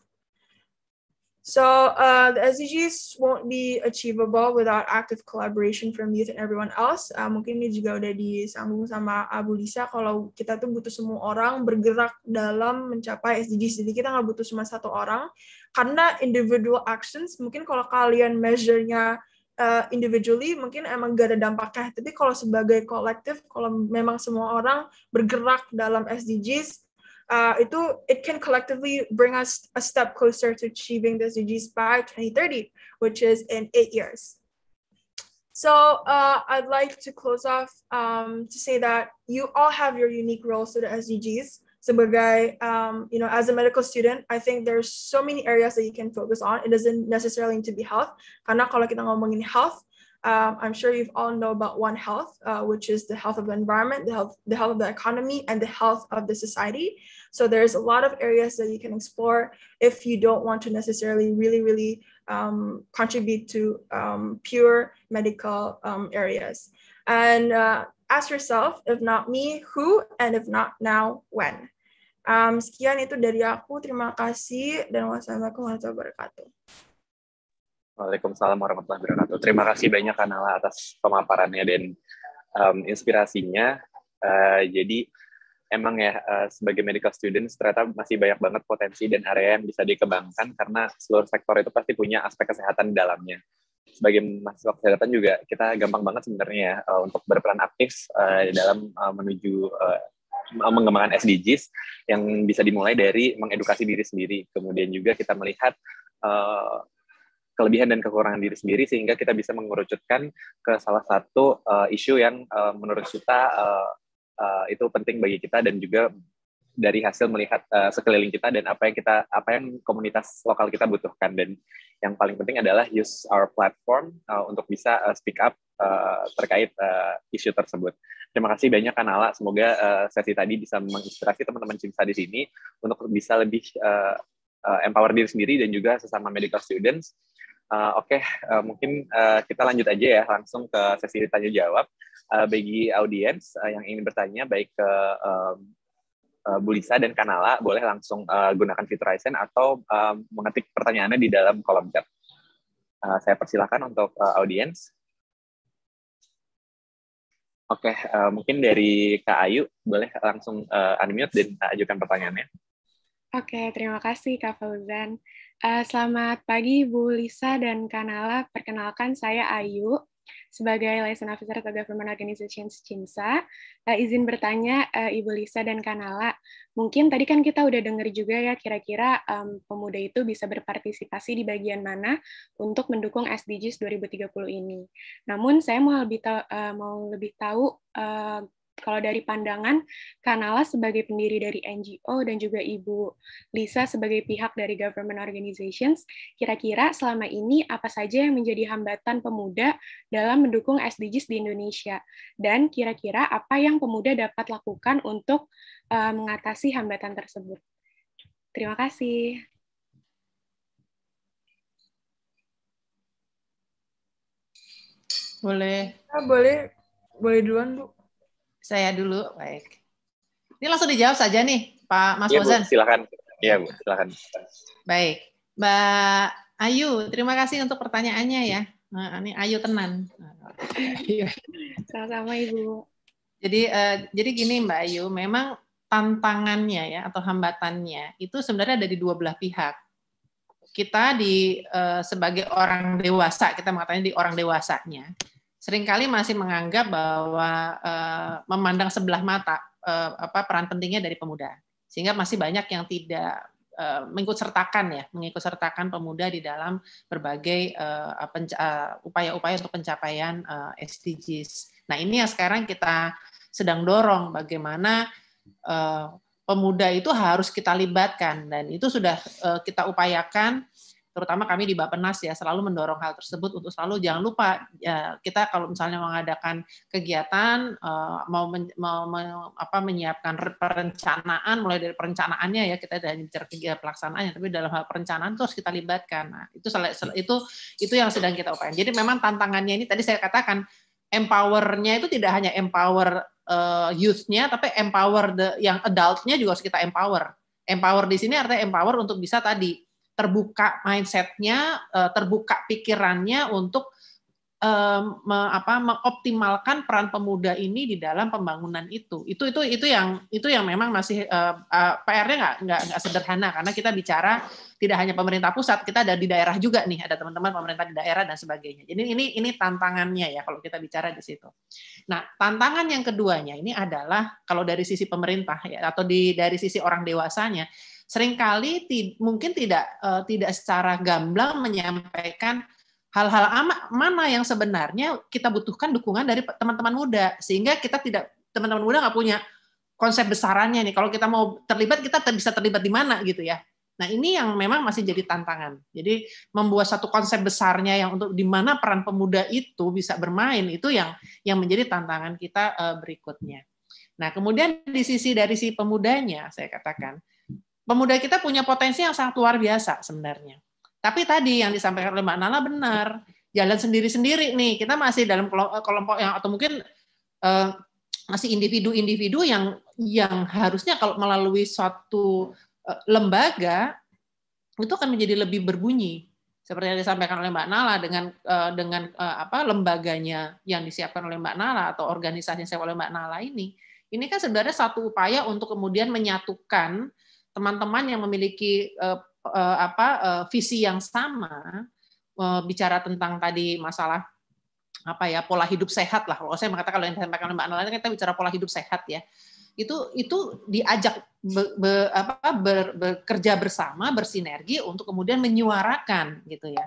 Speaker 4: So uh, the SDGs won't be achievable without active collaboration from youth and everyone else. Uh, mungkin ini juga udah disambung sama Abu Lisa kalau kita tuh butuh semua orang bergerak dalam mencapai SDGs. Jadi kita nggak butuh cuma satu orang karena individual actions mungkin kalau kalian measure-nya uh, individually mungkin emang gak ada dampaknya. Tapi kalau sebagai kolektif kalau memang semua orang bergerak dalam SDGs uh, itu it can collectively bring us a step closer to achieving the SDGs by 2030, which is in eight years. So uh, I'd like to close off um, to say that you all have your unique roles to the SDGs. Sebagai, um, you know, as a medical student, I think there's so many areas that you can focus on. It doesn't necessarily need to be health. Karena kalau kita ngomongin health, um, I'm sure you've all know about One Health, uh, which is the health of the environment, the health, the health of the economy, and the health of the society. So there's a lot of areas that you can explore if you don't want to necessarily really, really um, contribute to um, pure medical um, areas. And uh, ask yourself, if not me, who, and if not now, when. Um, sekian itu dari aku. Terima kasih dan wassalamualaikum warahmatullahi wabarakatuh.
Speaker 2: Waalaikumsalam warahmatullahi wabarakatuh. Terima kasih banyak Kanala atas pemaparannya dan um, inspirasinya. Uh, jadi emang ya uh, sebagai medical student ternyata masih banyak banget potensi dan area yang bisa dikembangkan karena seluruh sektor itu pasti punya aspek kesehatan di dalamnya. Sebagai mahasiswa kesehatan juga kita gampang banget sebenarnya uh, untuk berperan aktif uh, dalam uh, menuju uh, mengembangkan SDGs yang bisa dimulai dari mengedukasi diri sendiri. Kemudian juga kita melihat uh, kelebihan dan kekurangan diri sendiri sehingga kita bisa mengerucutkan ke salah satu uh, isu yang uh, menurut kita uh, uh, itu penting bagi kita dan juga dari hasil melihat uh, sekeliling kita dan apa yang kita apa yang komunitas lokal kita butuhkan dan yang paling penting adalah use our platform uh, untuk bisa uh, speak up uh, terkait uh, isu tersebut. Terima kasih banyak Kanala, semoga uh, sesi tadi bisa menginspirasi teman-teman cinta di sini untuk bisa lebih uh, empower diri sendiri dan juga sesama medical students Uh, Oke, okay, uh, eh, mungkin uh, kita lanjut aja ya langsung ke sesi tanya jawab uh, bagi audiens uh, yang ingin bertanya baik ke uh, Bu Bulisa dan Kanala boleh langsung uh, gunakan Fitrizen atau um, mengetik pertanyaannya di dalam kolom chat. Uh, saya persilahkan untuk uh, audiens. Oke, okay, uh, mungkin dari Kak Ayu boleh langsung uh, unmute dan ajukan pertanyaannya.
Speaker 3: Oke, okay, terima kasih Kak Fauzan. Uh, selamat pagi Bu Lisa dan Kanala. Perkenalkan saya Ayu sebagai Liaison Officer atau Government Organization sejinsa. Uh, eh, izin bertanya uh, Ibu Lisa dan Kanala, mungkin tadi kan kita udah dengar juga ya kira-kira um, pemuda itu bisa berpartisipasi di bagian mana untuk mendukung SDGs 2030 ini. Namun saya mau lebih tahu, uh, mau lebih tahu uh, kalau dari pandangan Kanala sebagai pendiri dari NGO dan juga Ibu Lisa sebagai pihak dari government organizations, kira-kira selama ini apa saja yang menjadi hambatan pemuda dalam mendukung SDGs di Indonesia? Dan kira-kira apa yang pemuda dapat lakukan untuk uh, mengatasi hambatan tersebut? Terima kasih.
Speaker 4: Boleh. Ah, boleh.
Speaker 1: Boleh duluan, Bu. Saya dulu, baik. Ini langsung dijawab saja nih, Pak Mas ya, Bu,
Speaker 2: silakan. Iya, Bu, silakan.
Speaker 1: Baik. Mbak Ayu, terima kasih untuk pertanyaannya ya. Nah, ini Ayu tenan.
Speaker 2: Iya.
Speaker 3: Sama-sama Ibu.
Speaker 1: Jadi eh, jadi gini Mbak Ayu, memang tantangannya ya atau hambatannya itu sebenarnya ada di dua belah pihak kita di uh, sebagai orang dewasa kita mengatakan di orang dewasanya seringkali masih menganggap bahwa eh, memandang sebelah mata eh, apa peran pentingnya dari pemuda sehingga masih banyak yang tidak uh, mengikutsertakan ya mengikutsertakan pemuda di dalam berbagai upaya-upaya untuk pencapaian SDGs. Nah ini yang sekarang kita sedang dorong bagaimana pemuda itu harus kita libatkan dan itu sudah kita upayakan terutama kami di Bappenas ya selalu mendorong hal tersebut untuk selalu jangan lupa ya, kita kalau misalnya mengadakan kegiatan eh, mau, men, mau men, apa, menyiapkan perencanaan mulai dari perencanaannya ya kita dari bicara eh, pelaksanaannya tapi dalam hal perencanaan terus kita libatkan nah, itu itu itu yang sedang kita upayakan jadi memang tantangannya ini tadi saya katakan empowernya itu tidak hanya empower uh, youth-nya tapi empower the, yang adult-nya juga harus kita empower empower di sini artinya empower untuk bisa tadi terbuka mindsetnya, eh, terbuka pikirannya untuk me, apa, mengoptimalkan peran pemuda ini di dalam pembangunan itu. Itu itu itu yang itu yang memang masih eh, eh, PR-nya nggak nggak nggak sederhana karena kita bicara tidak hanya pemerintah pusat, kita ada di daerah juga nih, ada teman-teman pemerintah di daerah dan sebagainya. Jadi ini ini tantangannya ya kalau kita bicara di situ. Nah tantangan yang keduanya ini adalah kalau dari sisi pemerintah ya atau di dari sisi orang dewasanya seringkali ti, mungkin tidak uh, tidak secara gamblang menyampaikan hal-hal mana yang sebenarnya kita butuhkan dukungan dari teman-teman muda sehingga kita tidak teman-teman muda nggak punya konsep besarannya nih kalau kita mau terlibat kita ter bisa terlibat di mana gitu ya nah ini yang memang masih jadi tantangan jadi membuat satu konsep besarnya yang untuk di mana peran pemuda itu bisa bermain itu yang yang menjadi tantangan kita eh, berikutnya nah kemudian di sisi dari si pemudanya saya katakan pemuda kita punya potensi yang sangat luar biasa sebenarnya. Tapi tadi yang disampaikan oleh Mbak Nala benar, jalan sendiri-sendiri nih. Kita masih dalam eh, kelompok yang atau mungkin uh, masih individu-individu yang yang harusnya kalau melalui suatu uh, lembaga itu akan menjadi lebih berbunyi. Seperti yang disampaikan oleh Mbak Nala dengan uh, dengan uh, apa lembaganya yang disiapkan oleh Mbak Nala atau organisasi yang disiapkan oleh Mbak Nala ini, ini kan sebenarnya satu upaya untuk kemudian menyatukan teman-teman yang memiliki uh, uh, apa uh, visi yang sama uh, bicara tentang tadi masalah apa ya pola hidup sehat lah kalau saya mengatakan kalau yang disampaikan mbak Nala kan kita bicara pola hidup sehat ya itu itu diajak be, be, apa, ber, bekerja bersama bersinergi untuk kemudian menyuarakan gitu ya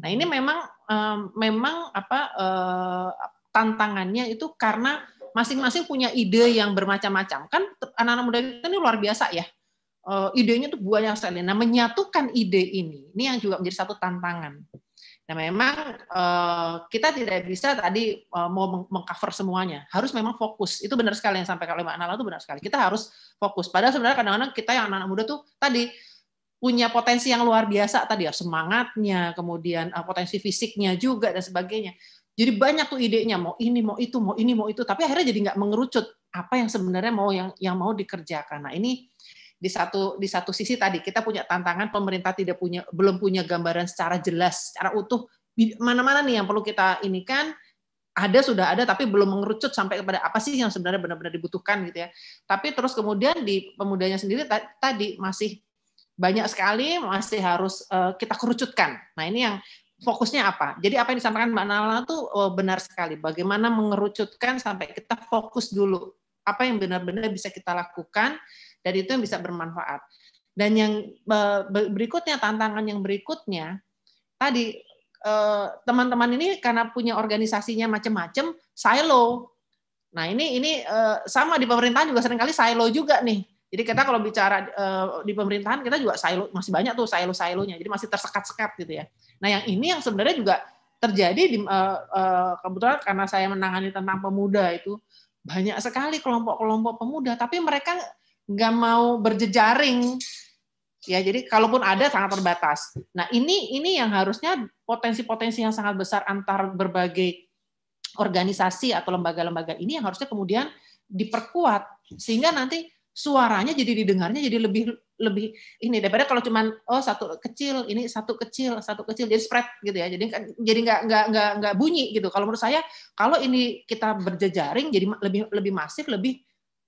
Speaker 1: nah ini memang um, memang apa uh, tantangannya itu karena masing-masing punya ide yang bermacam-macam kan anak-anak muda kita ini luar biasa ya uh, idenya tuh banyak sekali. Nah, menyatukan ide ini, ini yang juga menjadi satu tantangan. Nah, memang uh, kita tidak bisa tadi uh, mau mengcover semuanya. Harus memang fokus. Itu benar sekali yang sampai kalau Mbak Nala itu benar sekali. Kita harus fokus. Padahal sebenarnya kadang-kadang kita yang anak-anak muda tuh tadi punya potensi yang luar biasa tadi ya semangatnya, kemudian potensi fisiknya juga dan sebagainya. Jadi banyak tuh idenya mau ini mau itu mau ini mau itu, tapi akhirnya jadi nggak mengerucut apa yang sebenarnya mau yang yang mau dikerjakan. Nah ini di satu di satu sisi tadi kita punya tantangan pemerintah tidak punya belum punya gambaran secara jelas, secara utuh mana-mana nih yang perlu kita ini kan ada sudah ada tapi belum mengerucut sampai kepada apa sih yang sebenarnya benar-benar dibutuhkan gitu ya. Tapi terus kemudian di pemudanya sendiri tadi masih banyak sekali masih harus eh, kita kerucutkan. Nah, ini yang fokusnya apa? Jadi apa yang disampaikan Mbak Nala itu oh, benar sekali. Bagaimana mengerucutkan sampai kita fokus dulu apa yang benar-benar bisa kita lakukan dan itu yang bisa bermanfaat. Dan yang e, berikutnya tantangan yang berikutnya tadi e, teman-teman ini karena punya organisasinya macam-macam silo. Nah ini ini e, sama di pemerintahan juga seringkali silo juga nih. Jadi kita kalau bicara di pemerintahan kita juga silo masih banyak tuh silo-silonya. Jadi masih tersekat-sekat gitu ya. Nah yang ini yang sebenarnya juga terjadi di kebetulan karena saya menangani tentang pemuda itu banyak sekali kelompok-kelompok pemuda tapi mereka nggak mau berjejaring ya jadi kalaupun ada sangat terbatas nah ini ini yang harusnya potensi-potensi yang sangat besar antar berbagai organisasi atau lembaga-lembaga ini yang harusnya kemudian diperkuat sehingga nanti suaranya jadi didengarnya jadi lebih lebih ini daripada kalau cuman oh satu kecil ini satu kecil satu kecil jadi spread gitu ya jadi kan, jadi nggak nggak nggak nggak bunyi gitu kalau menurut saya kalau ini kita berjejaring jadi lebih lebih masif lebih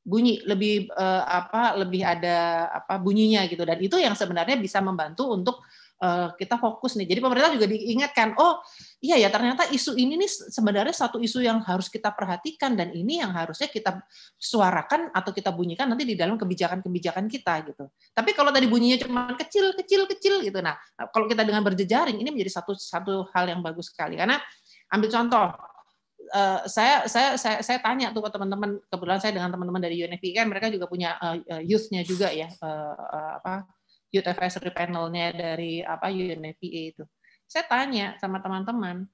Speaker 1: bunyi lebih uh, apa lebih ada apa bunyinya gitu dan itu yang sebenarnya bisa membantu untuk uh, kita fokus nih. Jadi pemerintah juga diingatkan, oh iya ya ternyata isu ini nih sebenarnya satu isu yang harus kita perhatikan dan ini yang harusnya kita suarakan atau kita bunyikan nanti di dalam kebijakan-kebijakan kita gitu. Tapi kalau tadi bunyinya cuma kecil kecil kecil gitu. Nah, kalau kita dengan berjejaring ini menjadi satu satu hal yang bagus sekali karena ambil contoh Eh, saya, saya saya saya tanya tuh ke teman-teman kebetulan saya dengan teman-teman dari UNFP kan mereka juga punya uh, youth-nya juga ya uh, apa youth advisory panel-nya dari apa UNFPA itu. Saya tanya sama teman-teman,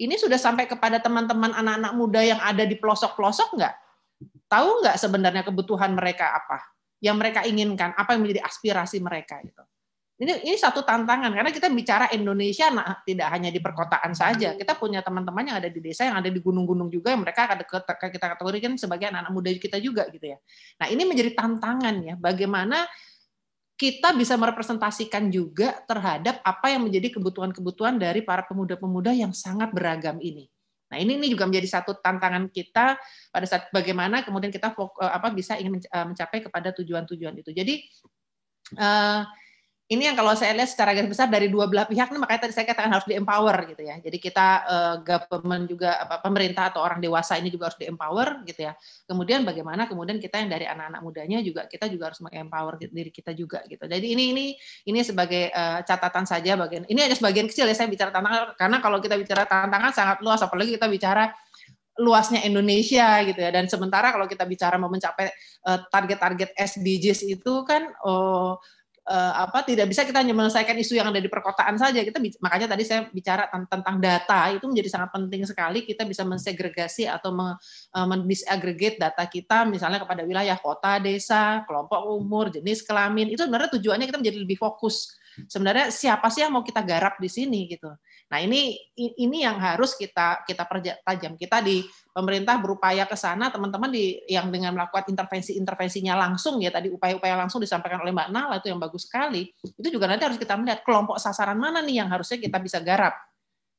Speaker 1: ini sudah sampai kepada teman-teman anak-anak muda yang ada di pelosok-pelosok nggak? Tahu nggak sebenarnya kebutuhan mereka apa? Yang mereka inginkan, apa yang menjadi aspirasi mereka gitu. Ini ini satu tantangan karena kita bicara Indonesia nah, tidak hanya di perkotaan saja. Hmm. Kita punya teman-teman yang ada di desa, yang ada di gunung-gunung juga, yang mereka ada kita kategorikan sebagai anak-anak muda kita juga gitu ya. Nah, ini menjadi tantangan ya bagaimana kita bisa merepresentasikan juga terhadap apa yang menjadi kebutuhan-kebutuhan dari para pemuda-pemuda yang sangat beragam ini. Nah, ini ini juga menjadi satu tantangan kita pada saat bagaimana kemudian kita eh, apa bisa ingin eh, mencapai kepada tujuan-tujuan itu. Jadi eh, ini yang kalau saya lihat secara garis besar dari dua belah pihak, ini makanya tadi saya katakan harus di-empower gitu ya. Jadi kita eh, government juga, apa, pemerintah atau orang dewasa ini juga harus di-empower gitu ya. Kemudian bagaimana kemudian kita yang dari anak-anak mudanya juga, kita juga harus mengempower diri kita juga gitu. Jadi ini ini ini sebagai eh, catatan saja bagian, ini hanya sebagian kecil ya saya bicara tantangan, karena kalau kita bicara tantangan sangat luas, apalagi kita bicara luasnya Indonesia gitu ya dan sementara kalau kita bicara mau mencapai eh, target-target uh, SDGs itu kan oh eh, apa tidak bisa kita hanya menyelesaikan isu yang ada di perkotaan saja. Kita makanya tadi saya bicara tentang data itu menjadi sangat penting sekali kita bisa mensegregasi atau eh, mendisagregate data kita misalnya kepada wilayah kota, desa, kelompok umur, jenis kelamin. Itu sebenarnya tujuannya kita menjadi lebih fokus. Sebenarnya siapa sih yang mau kita garap di sini gitu. Nah, ini ini yang harus kita kita tajam Kita di pemerintah berupaya ke sana, teman-teman di yang dengan melakukan intervensi-intervensinya langsung ya tadi upaya-upaya langsung disampaikan oleh Mbak Nala itu yang bagus sekali. Itu juga nanti harus kita melihat kelompok sasaran mana nih yang harusnya kita bisa garap.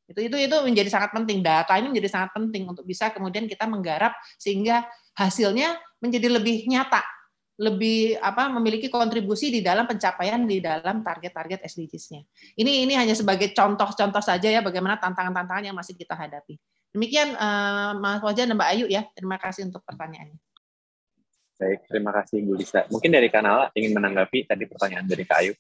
Speaker 1: Itu itu itu menjadi sangat penting. Data ini menjadi sangat penting untuk bisa kemudian kita menggarap sehingga hasilnya menjadi lebih nyata lebih apa memiliki kontribusi di dalam pencapaian di dalam target-target SDGs-nya. Ini ini hanya sebagai contoh-contoh saja ya bagaimana tantangan-tantangan yang masih kita hadapi. Demikian eh, Mas Wajan dan Mbak Ayu ya. Terima kasih untuk pertanyaannya.
Speaker 2: Baik, terima kasih Bu Lisa. Mungkin dari kanal ingin menanggapi tadi pertanyaan dari Kak Ayu.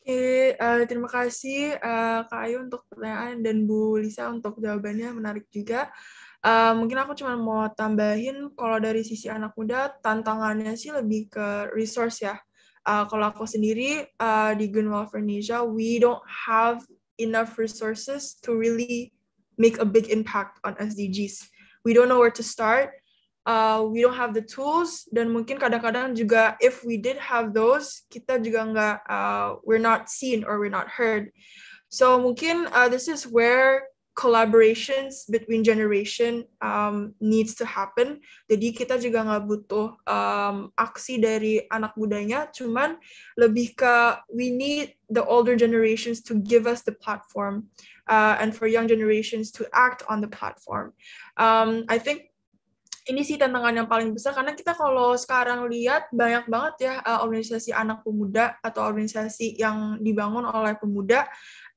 Speaker 4: Oke, uh, terima kasih uh, Kak Ayu untuk pertanyaan dan Bu Lisa untuk jawabannya menarik juga. Uh, mungkin aku cuma mau tambahin kalau dari sisi anak muda tantangannya sih lebih ke resource ya. Uh, kalau aku sendiri uh, di Gunwell Indonesia, we don't have enough resources to really make a big impact on SDGs. We don't know where to start. Uh, we don't have the tools dan mungkin kadang-kadang juga if we did have those kita juga nggak uh, we're not seen or we're not heard. So mungkin uh, this is where collaborations between generation um, needs to happen. Jadi kita juga nggak butuh um, aksi dari anak mudanya, cuman lebih ke we need the older generations to give us the platform, uh, and for young generations to act on the platform. Um, I think ini sih tantangan yang paling besar karena kita kalau sekarang lihat banyak banget ya uh, organisasi anak pemuda atau organisasi yang dibangun oleh pemuda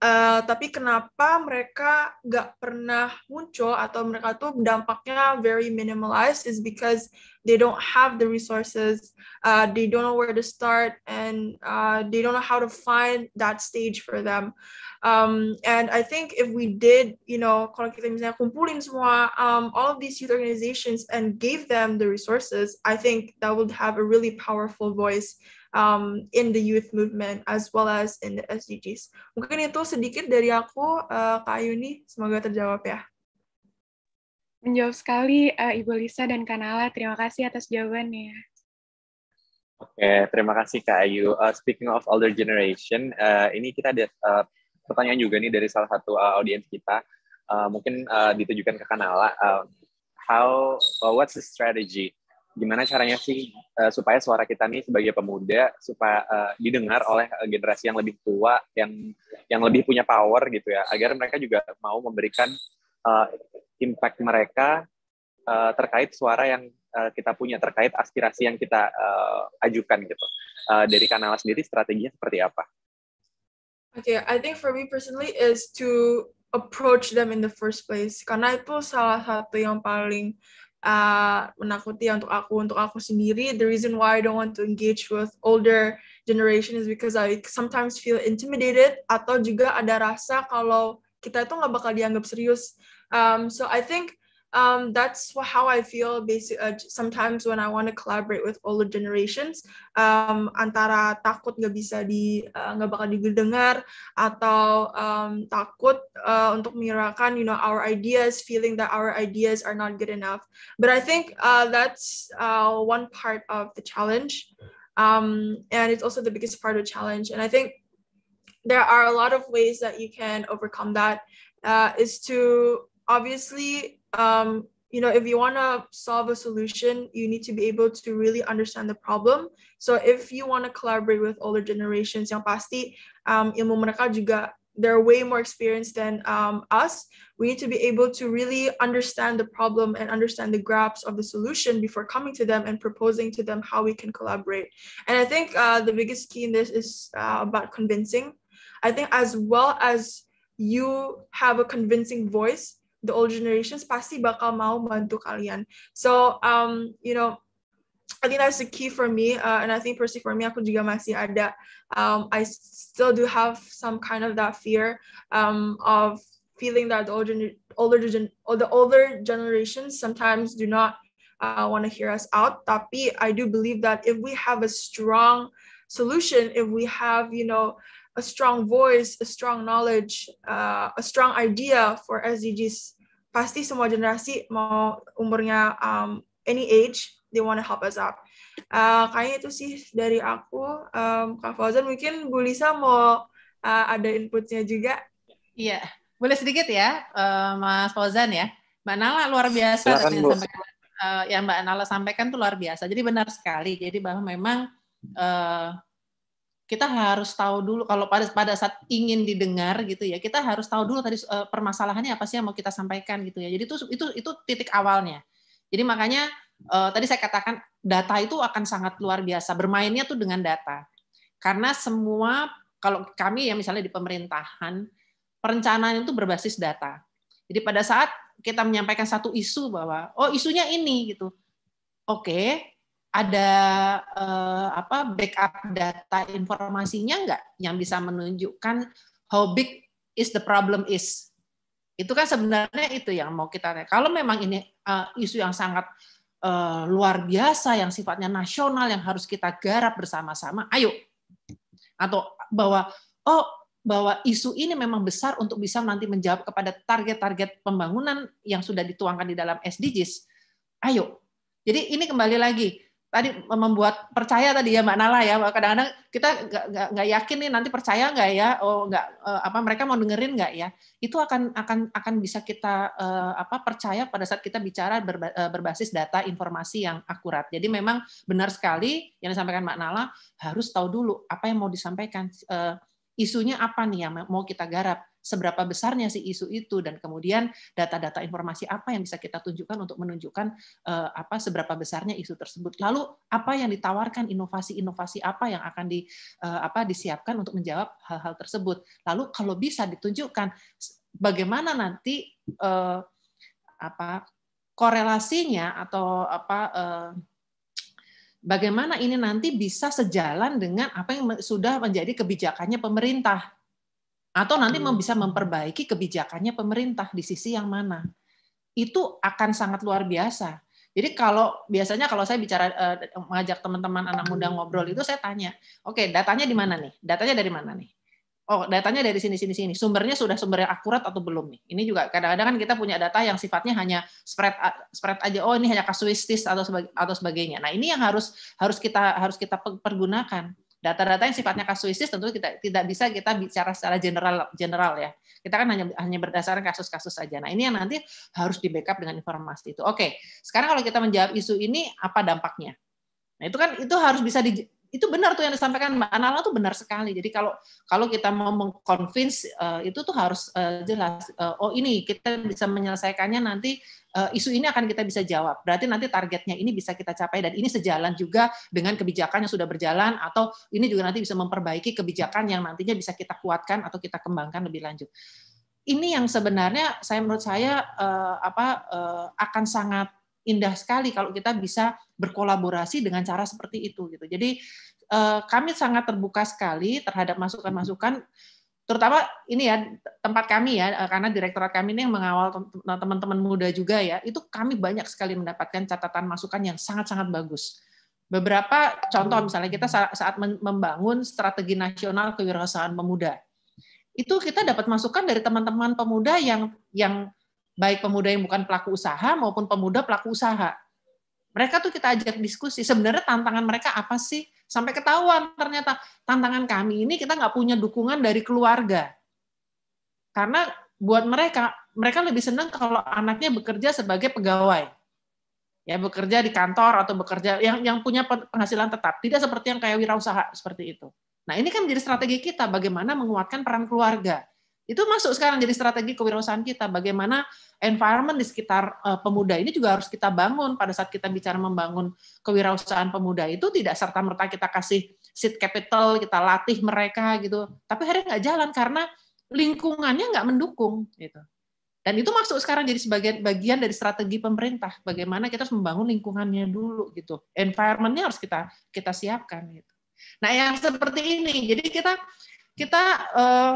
Speaker 4: Uh, tapi kenapa mereka nggak pernah muncul atau mereka tuh dampaknya very minimalized is because they don't have the resources uh, they don't know where to start and uh, they don't know how to find that stage for them um, and i think if we did you know um, all of these youth organizations and gave them the resources i think that would have a really powerful voice um, in the youth movement as well as in the SDGs. Mungkin itu sedikit
Speaker 3: dari aku, uh, Kak Semoga terjawab ya. Menjawab sekali uh, Ibu Lisa dan Kanala. Terima kasih atas jawabannya.
Speaker 2: Oke, okay, terima kasih Kak Ayu. Uh, speaking of older generation, uh, ini kita ada uh, pertanyaan juga nih dari salah satu uh, audiens kita. Uh, mungkin uh, ditujukan ke Kanala. Uh, how, uh, what's the strategy? Gimana caranya sih uh, supaya suara kita nih sebagai pemuda supaya uh, didengar oleh generasi yang lebih tua, yang yang lebih punya power gitu ya, agar mereka juga mau memberikan uh, impact mereka uh, terkait suara yang uh, kita punya, terkait aspirasi yang kita uh, ajukan gitu. Uh, dari kanal sendiri strateginya seperti apa?
Speaker 4: Oke, okay, I think for me personally is to approach them in the first place karena itu salah satu yang paling uh, menakuti untuk aku untuk aku sendiri the reason why I don't want to engage with older generation is because I sometimes feel intimidated atau juga ada rasa kalau kita itu nggak bakal dianggap serius Um, so I think um, that's how I feel Basically, uh, sometimes when I want to collaborate with older generations um, antara takut nggak bisa di uh, nggak uh, bakal didengar atau um, takut uh, untuk menyerahkan you know our ideas feeling that our ideas are not good enough but I think uh, that's uh, one part of the challenge um, and it's also the biggest part of the challenge and I think there are a lot of ways that you can overcome that uh, is to obviously, um, you know, if you want to solve a solution, you need to be able to really understand the problem. So if you want to collaborate with older generations, yang pasti um, ilmu mereka juga they're way more experienced than um, us. We need to be able to really understand the problem and understand the gaps of the solution before coming to them and proposing to them how we can collaborate. And I think uh, the biggest key in this is uh, about convincing. I think as well as you have a convincing voice, the old generations pasti bakal mau bantu kalian. So um, you know, I think that's the key for me, uh, and I think personally for me, aku juga masih ada. Um, I still do have some kind of that fear um, of feeling that the older older or the older generations sometimes do not uh, want to hear us out. Tapi I do believe that if we have a strong solution, if we have you know a strong voice, a strong knowledge, uh, a strong idea for SDGs. Pasti semua generasi mau umurnya um, any age, they want to help us up. Uh, kayaknya itu sih dari aku. Um, Kak Fauzan, mungkin Bu Lisa mau uh, ada inputnya juga. Iya, boleh sedikit ya uh, Mas Fauzan ya. Mbak Nala luar biasa Silakan, yang, sampaikan,
Speaker 1: uh, yang Mbak Nala sampaikan tuh luar biasa. Jadi benar sekali. Jadi bahwa memang uh, kita harus tahu dulu kalau pada pada saat ingin didengar gitu ya kita harus tahu dulu tadi uh, permasalahannya apa sih yang mau kita sampaikan gitu ya jadi itu itu itu titik awalnya jadi makanya uh, tadi saya katakan data itu akan sangat luar biasa bermainnya tuh dengan data karena semua kalau kami ya misalnya di pemerintahan perencanaan itu berbasis data jadi pada saat kita menyampaikan satu isu bahwa oh isunya ini gitu oke okay, ada uh, apa backup data informasinya nggak yang bisa menunjukkan how big is the problem is itu kan sebenarnya itu yang mau kita kalau memang ini uh, isu yang sangat uh, luar biasa yang sifatnya nasional yang harus kita garap bersama-sama ayo atau bahwa oh bahwa isu ini memang besar untuk bisa nanti menjawab kepada target-target pembangunan yang sudah dituangkan di dalam SDGs ayo jadi ini kembali lagi tadi membuat percaya tadi ya Mbak Nala ya kadang-kadang kita nggak yakin nih nanti percaya nggak ya oh nggak uh, apa mereka mau dengerin nggak ya itu akan akan akan bisa kita uh, apa percaya pada saat kita bicara berba, uh, berbasis data informasi yang akurat jadi memang benar sekali yang disampaikan Mbak Nala harus tahu dulu apa yang mau disampaikan uh, isunya apa nih yang mau kita garap seberapa besarnya sih isu itu dan kemudian data-data informasi apa yang bisa kita tunjukkan untuk menunjukkan uh, apa seberapa besarnya isu tersebut. Lalu apa yang ditawarkan inovasi-inovasi apa yang akan di uh, apa disiapkan untuk menjawab hal-hal tersebut. Lalu kalau bisa ditunjukkan bagaimana nanti uh, apa korelasinya atau apa uh, bagaimana ini nanti bisa sejalan dengan apa yang sudah menjadi kebijakannya pemerintah atau nanti bisa memperbaiki kebijakannya pemerintah di sisi yang mana itu akan sangat luar biasa jadi kalau biasanya kalau saya bicara eh, mengajak teman-teman anak muda ngobrol itu saya tanya oke okay, datanya di mana nih datanya dari mana nih oh datanya dari sini sini sini sumbernya sudah sumbernya akurat atau belum nih ini juga kadang-kadang kan kita punya data yang sifatnya hanya spread eh, spread aja oh ini hanya kasuistis atau atau sebagainya nah ini yang harus harus kita harus kita pergunakan data-data yang sifatnya kasuistis tentu kita tidak bisa kita bicara secara general general ya. Kita kan hanya hanya berdasarkan kasus-kasus saja. Nah, ini yang nanti harus di backup dengan informasi itu. Oke. Sekarang kalau kita menjawab isu ini apa dampaknya? Nah, itu kan itu harus bisa di itu benar tuh yang disampaikan Mbak itu tuh benar sekali. Jadi kalau kalau kita mau mengconvince uh, itu tuh harus uh, jelas uh, oh ini kita bisa menyelesaikannya nanti Eh, isu ini akan kita bisa jawab. Berarti nanti targetnya ini bisa kita capai dan ini sejalan juga dengan kebijakan yang sudah berjalan atau ini juga nanti bisa memperbaiki kebijakan yang nantinya bisa kita kuatkan atau kita kembangkan lebih lanjut. Ini yang sebenarnya saya menurut saya eh, apa eh, akan sangat indah sekali kalau kita bisa berkolaborasi dengan cara seperti itu gitu. Jadi kami sangat terbuka sekali terhadap masukan-masukan terutama ini ya tempat kami ya eh, karena direktorat kami ini yang mengawal nah, teman-teman muda juga ya itu kami banyak sekali mendapatkan catatan masukan yang sangat-sangat bagus beberapa contoh hmm. misalnya kita saat membangun strategi nasional kewirausahaan pemuda itu kita dapat masukan dari teman-teman pemuda yang yang baik pemuda yang bukan pelaku usaha maupun pemuda pelaku usaha mereka tuh kita ajak diskusi sebenarnya tantangan mereka apa sih Sampai ketahuan ternyata tantangan kami ini kita nggak punya dukungan dari keluarga. Karena buat mereka, mereka lebih senang kalau anaknya bekerja sebagai pegawai. Ya, bekerja di kantor atau bekerja yang yang punya penghasilan tetap, tidak seperti yang kayak wirausaha seperti itu. Nah, ini kan menjadi strategi kita bagaimana menguatkan peran keluarga. Itu masuk sekarang jadi strategi kewirausahaan kita. Bagaimana environment di sekitar eh, pemuda ini juga harus kita bangun pada saat kita bicara membangun kewirausahaan pemuda itu tidak serta merta kita kasih seed capital, kita latih mereka gitu. Tapi hari nggak jalan karena lingkungannya nggak mendukung gitu. Dan itu masuk sekarang jadi sebagian bagian dari strategi pemerintah. Bagaimana kita harus membangun lingkungannya dulu gitu. Environmentnya harus kita kita siapkan gitu. Nah yang seperti ini, jadi kita kita uh,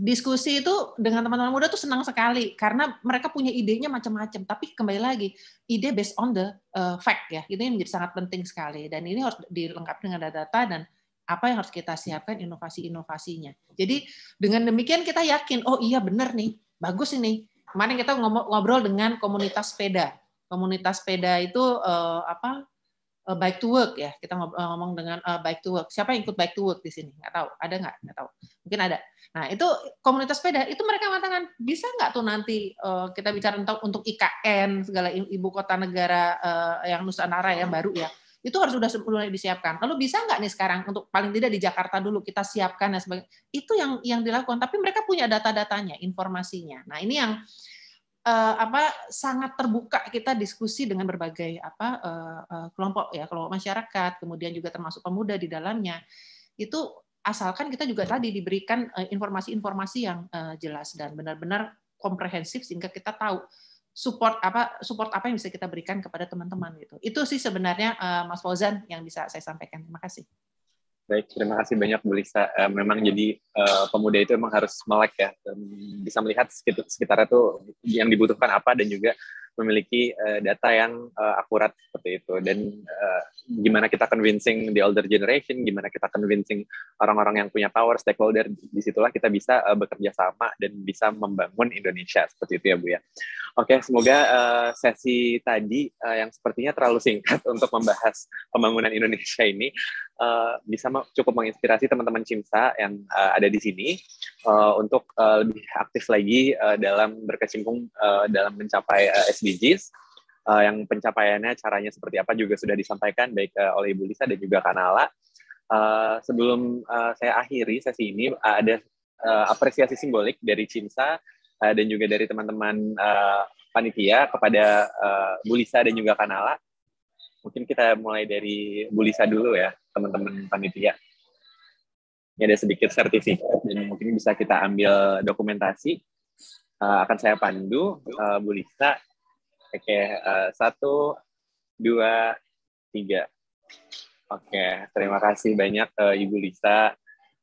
Speaker 1: diskusi itu dengan teman-teman muda tuh senang sekali karena mereka punya idenya macam-macam tapi kembali lagi ide based on the uh, fact ya yang menjadi sangat penting sekali dan ini harus dilengkapi dengan data-data dan apa yang harus kita siapkan inovasi-inovasinya jadi dengan demikian kita yakin oh iya benar nih bagus ini kemarin kita ngobrol dengan komunitas sepeda komunitas sepeda itu uh, apa uh, bike to work ya kita eh, ngomong, dengan uh, bike to work siapa yang ikut bike to work di sini nggak tahu ada nggak nggak tahu mungkin ada nah itu komunitas sepeda itu mereka mengatakan bisa nggak tuh nanti uh, kita bicara tentang untuk IKN segala ibu kota negara uh, yang Nusantara yang baru ya itu harus sudah sebelumnya disiapkan. Lalu bisa nggak nih sekarang untuk paling tidak di Jakarta dulu kita siapkan dan sebagainya. Itu yang yang dilakukan. Tapi mereka punya data-datanya, informasinya. Nah ini yang uh, apa sangat terbuka kita diskusi dengan berbagai apa uh, uh, kelompok ya kelompok masyarakat kemudian juga termasuk pemuda di dalamnya itu asalkan kita juga tadi diberikan informasi-informasi yang uh, jelas dan benar-benar komprehensif sehingga kita tahu support apa support apa yang bisa kita berikan kepada teman-teman gitu itu sih sebenarnya uh, Mas Fauzan yang bisa saya sampaikan terima kasih.
Speaker 2: Baik, terima kasih banyak Bu Lisa. Eh, memang jadi eh, pemuda itu memang harus melek ya, dan bisa melihat sekitar, sekitarnya tuh yang dibutuhkan apa dan juga memiliki uh, data yang uh, akurat seperti itu dan uh, gimana kita convincing the older generation gimana kita convincing orang-orang yang punya power stakeholder disitulah kita bisa uh, bekerja sama dan bisa membangun Indonesia seperti itu ya Bu ya oke semoga uh, sesi tadi uh, yang sepertinya terlalu singkat untuk membahas pembangunan Indonesia ini uh, bisa cukup menginspirasi teman-teman Cimsa yang uh, ada di sini uh, untuk uh, lebih aktif lagi uh, dalam berkecimpung uh, dalam mencapai uh, SD SDGs uh, eh, yang pencapaiannya caranya seperti apa juga sudah disampaikan baik uh, oleh Ibu Lisa dan juga Kanala. Uh, eh, sebelum uh, saya akhiri sesi ini uh, ada uh, apresiasi simbolik dari Cimsa uh, dan juga dari teman-teman uh, panitia kepada uh, Bu Lisa dan juga Kanala. Mungkin kita mulai dari Bu Lisa dulu ya, teman-teman panitia. Ini ada sedikit sertifikat dan mungkin bisa kita ambil dokumentasi. Uh, akan saya pandu, uh, Bu Lisa, Oke, okay, uh, eh, satu, dua, tiga. Oke, okay, terima kasih banyak uh, Ibu Lisa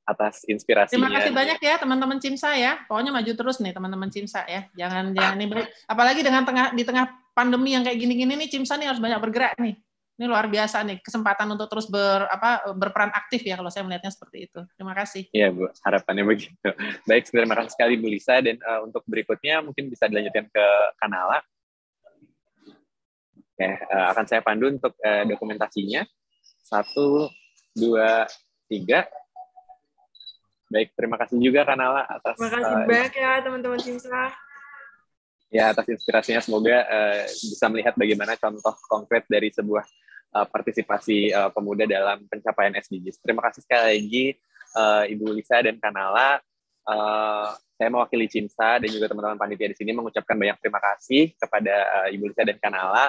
Speaker 2: atas inspirasinya. Terima kasih banyak
Speaker 1: ya teman-teman Cimsa ya. Pokoknya maju terus nih teman-teman Cimsa ya. Jangan jangan ini, apalagi dengan tengah di tengah pandemi yang kayak gini-gini nih Cimsa nih harus banyak bergerak nih. Ini luar biasa nih kesempatan untuk terus ber apa berperan aktif ya kalau saya melihatnya seperti itu. Terima kasih.
Speaker 2: Iya Bu, harapannya begitu. Baik, terima kasih sekali Bu Lisa dan uh, untuk berikutnya mungkin bisa dilanjutkan ke Kanala Oke, uh, eh, akan saya pandu untuk uh, dokumentasinya. Satu, dua, tiga. Baik, terima kasih juga Kanala atas. Terima kasih uh, banyak
Speaker 4: ya teman-teman Simsa.
Speaker 2: Ya atas inspirasinya semoga uh, bisa melihat bagaimana contoh konkret dari sebuah uh, partisipasi uh, pemuda dalam pencapaian SDGs. Terima kasih sekali lagi uh, Ibu Lisa dan Kanala. Uh, saya mewakili Cimsa dan juga teman-teman panitia di sini mengucapkan banyak terima kasih kepada uh, Ibu Lisa dan Kanala.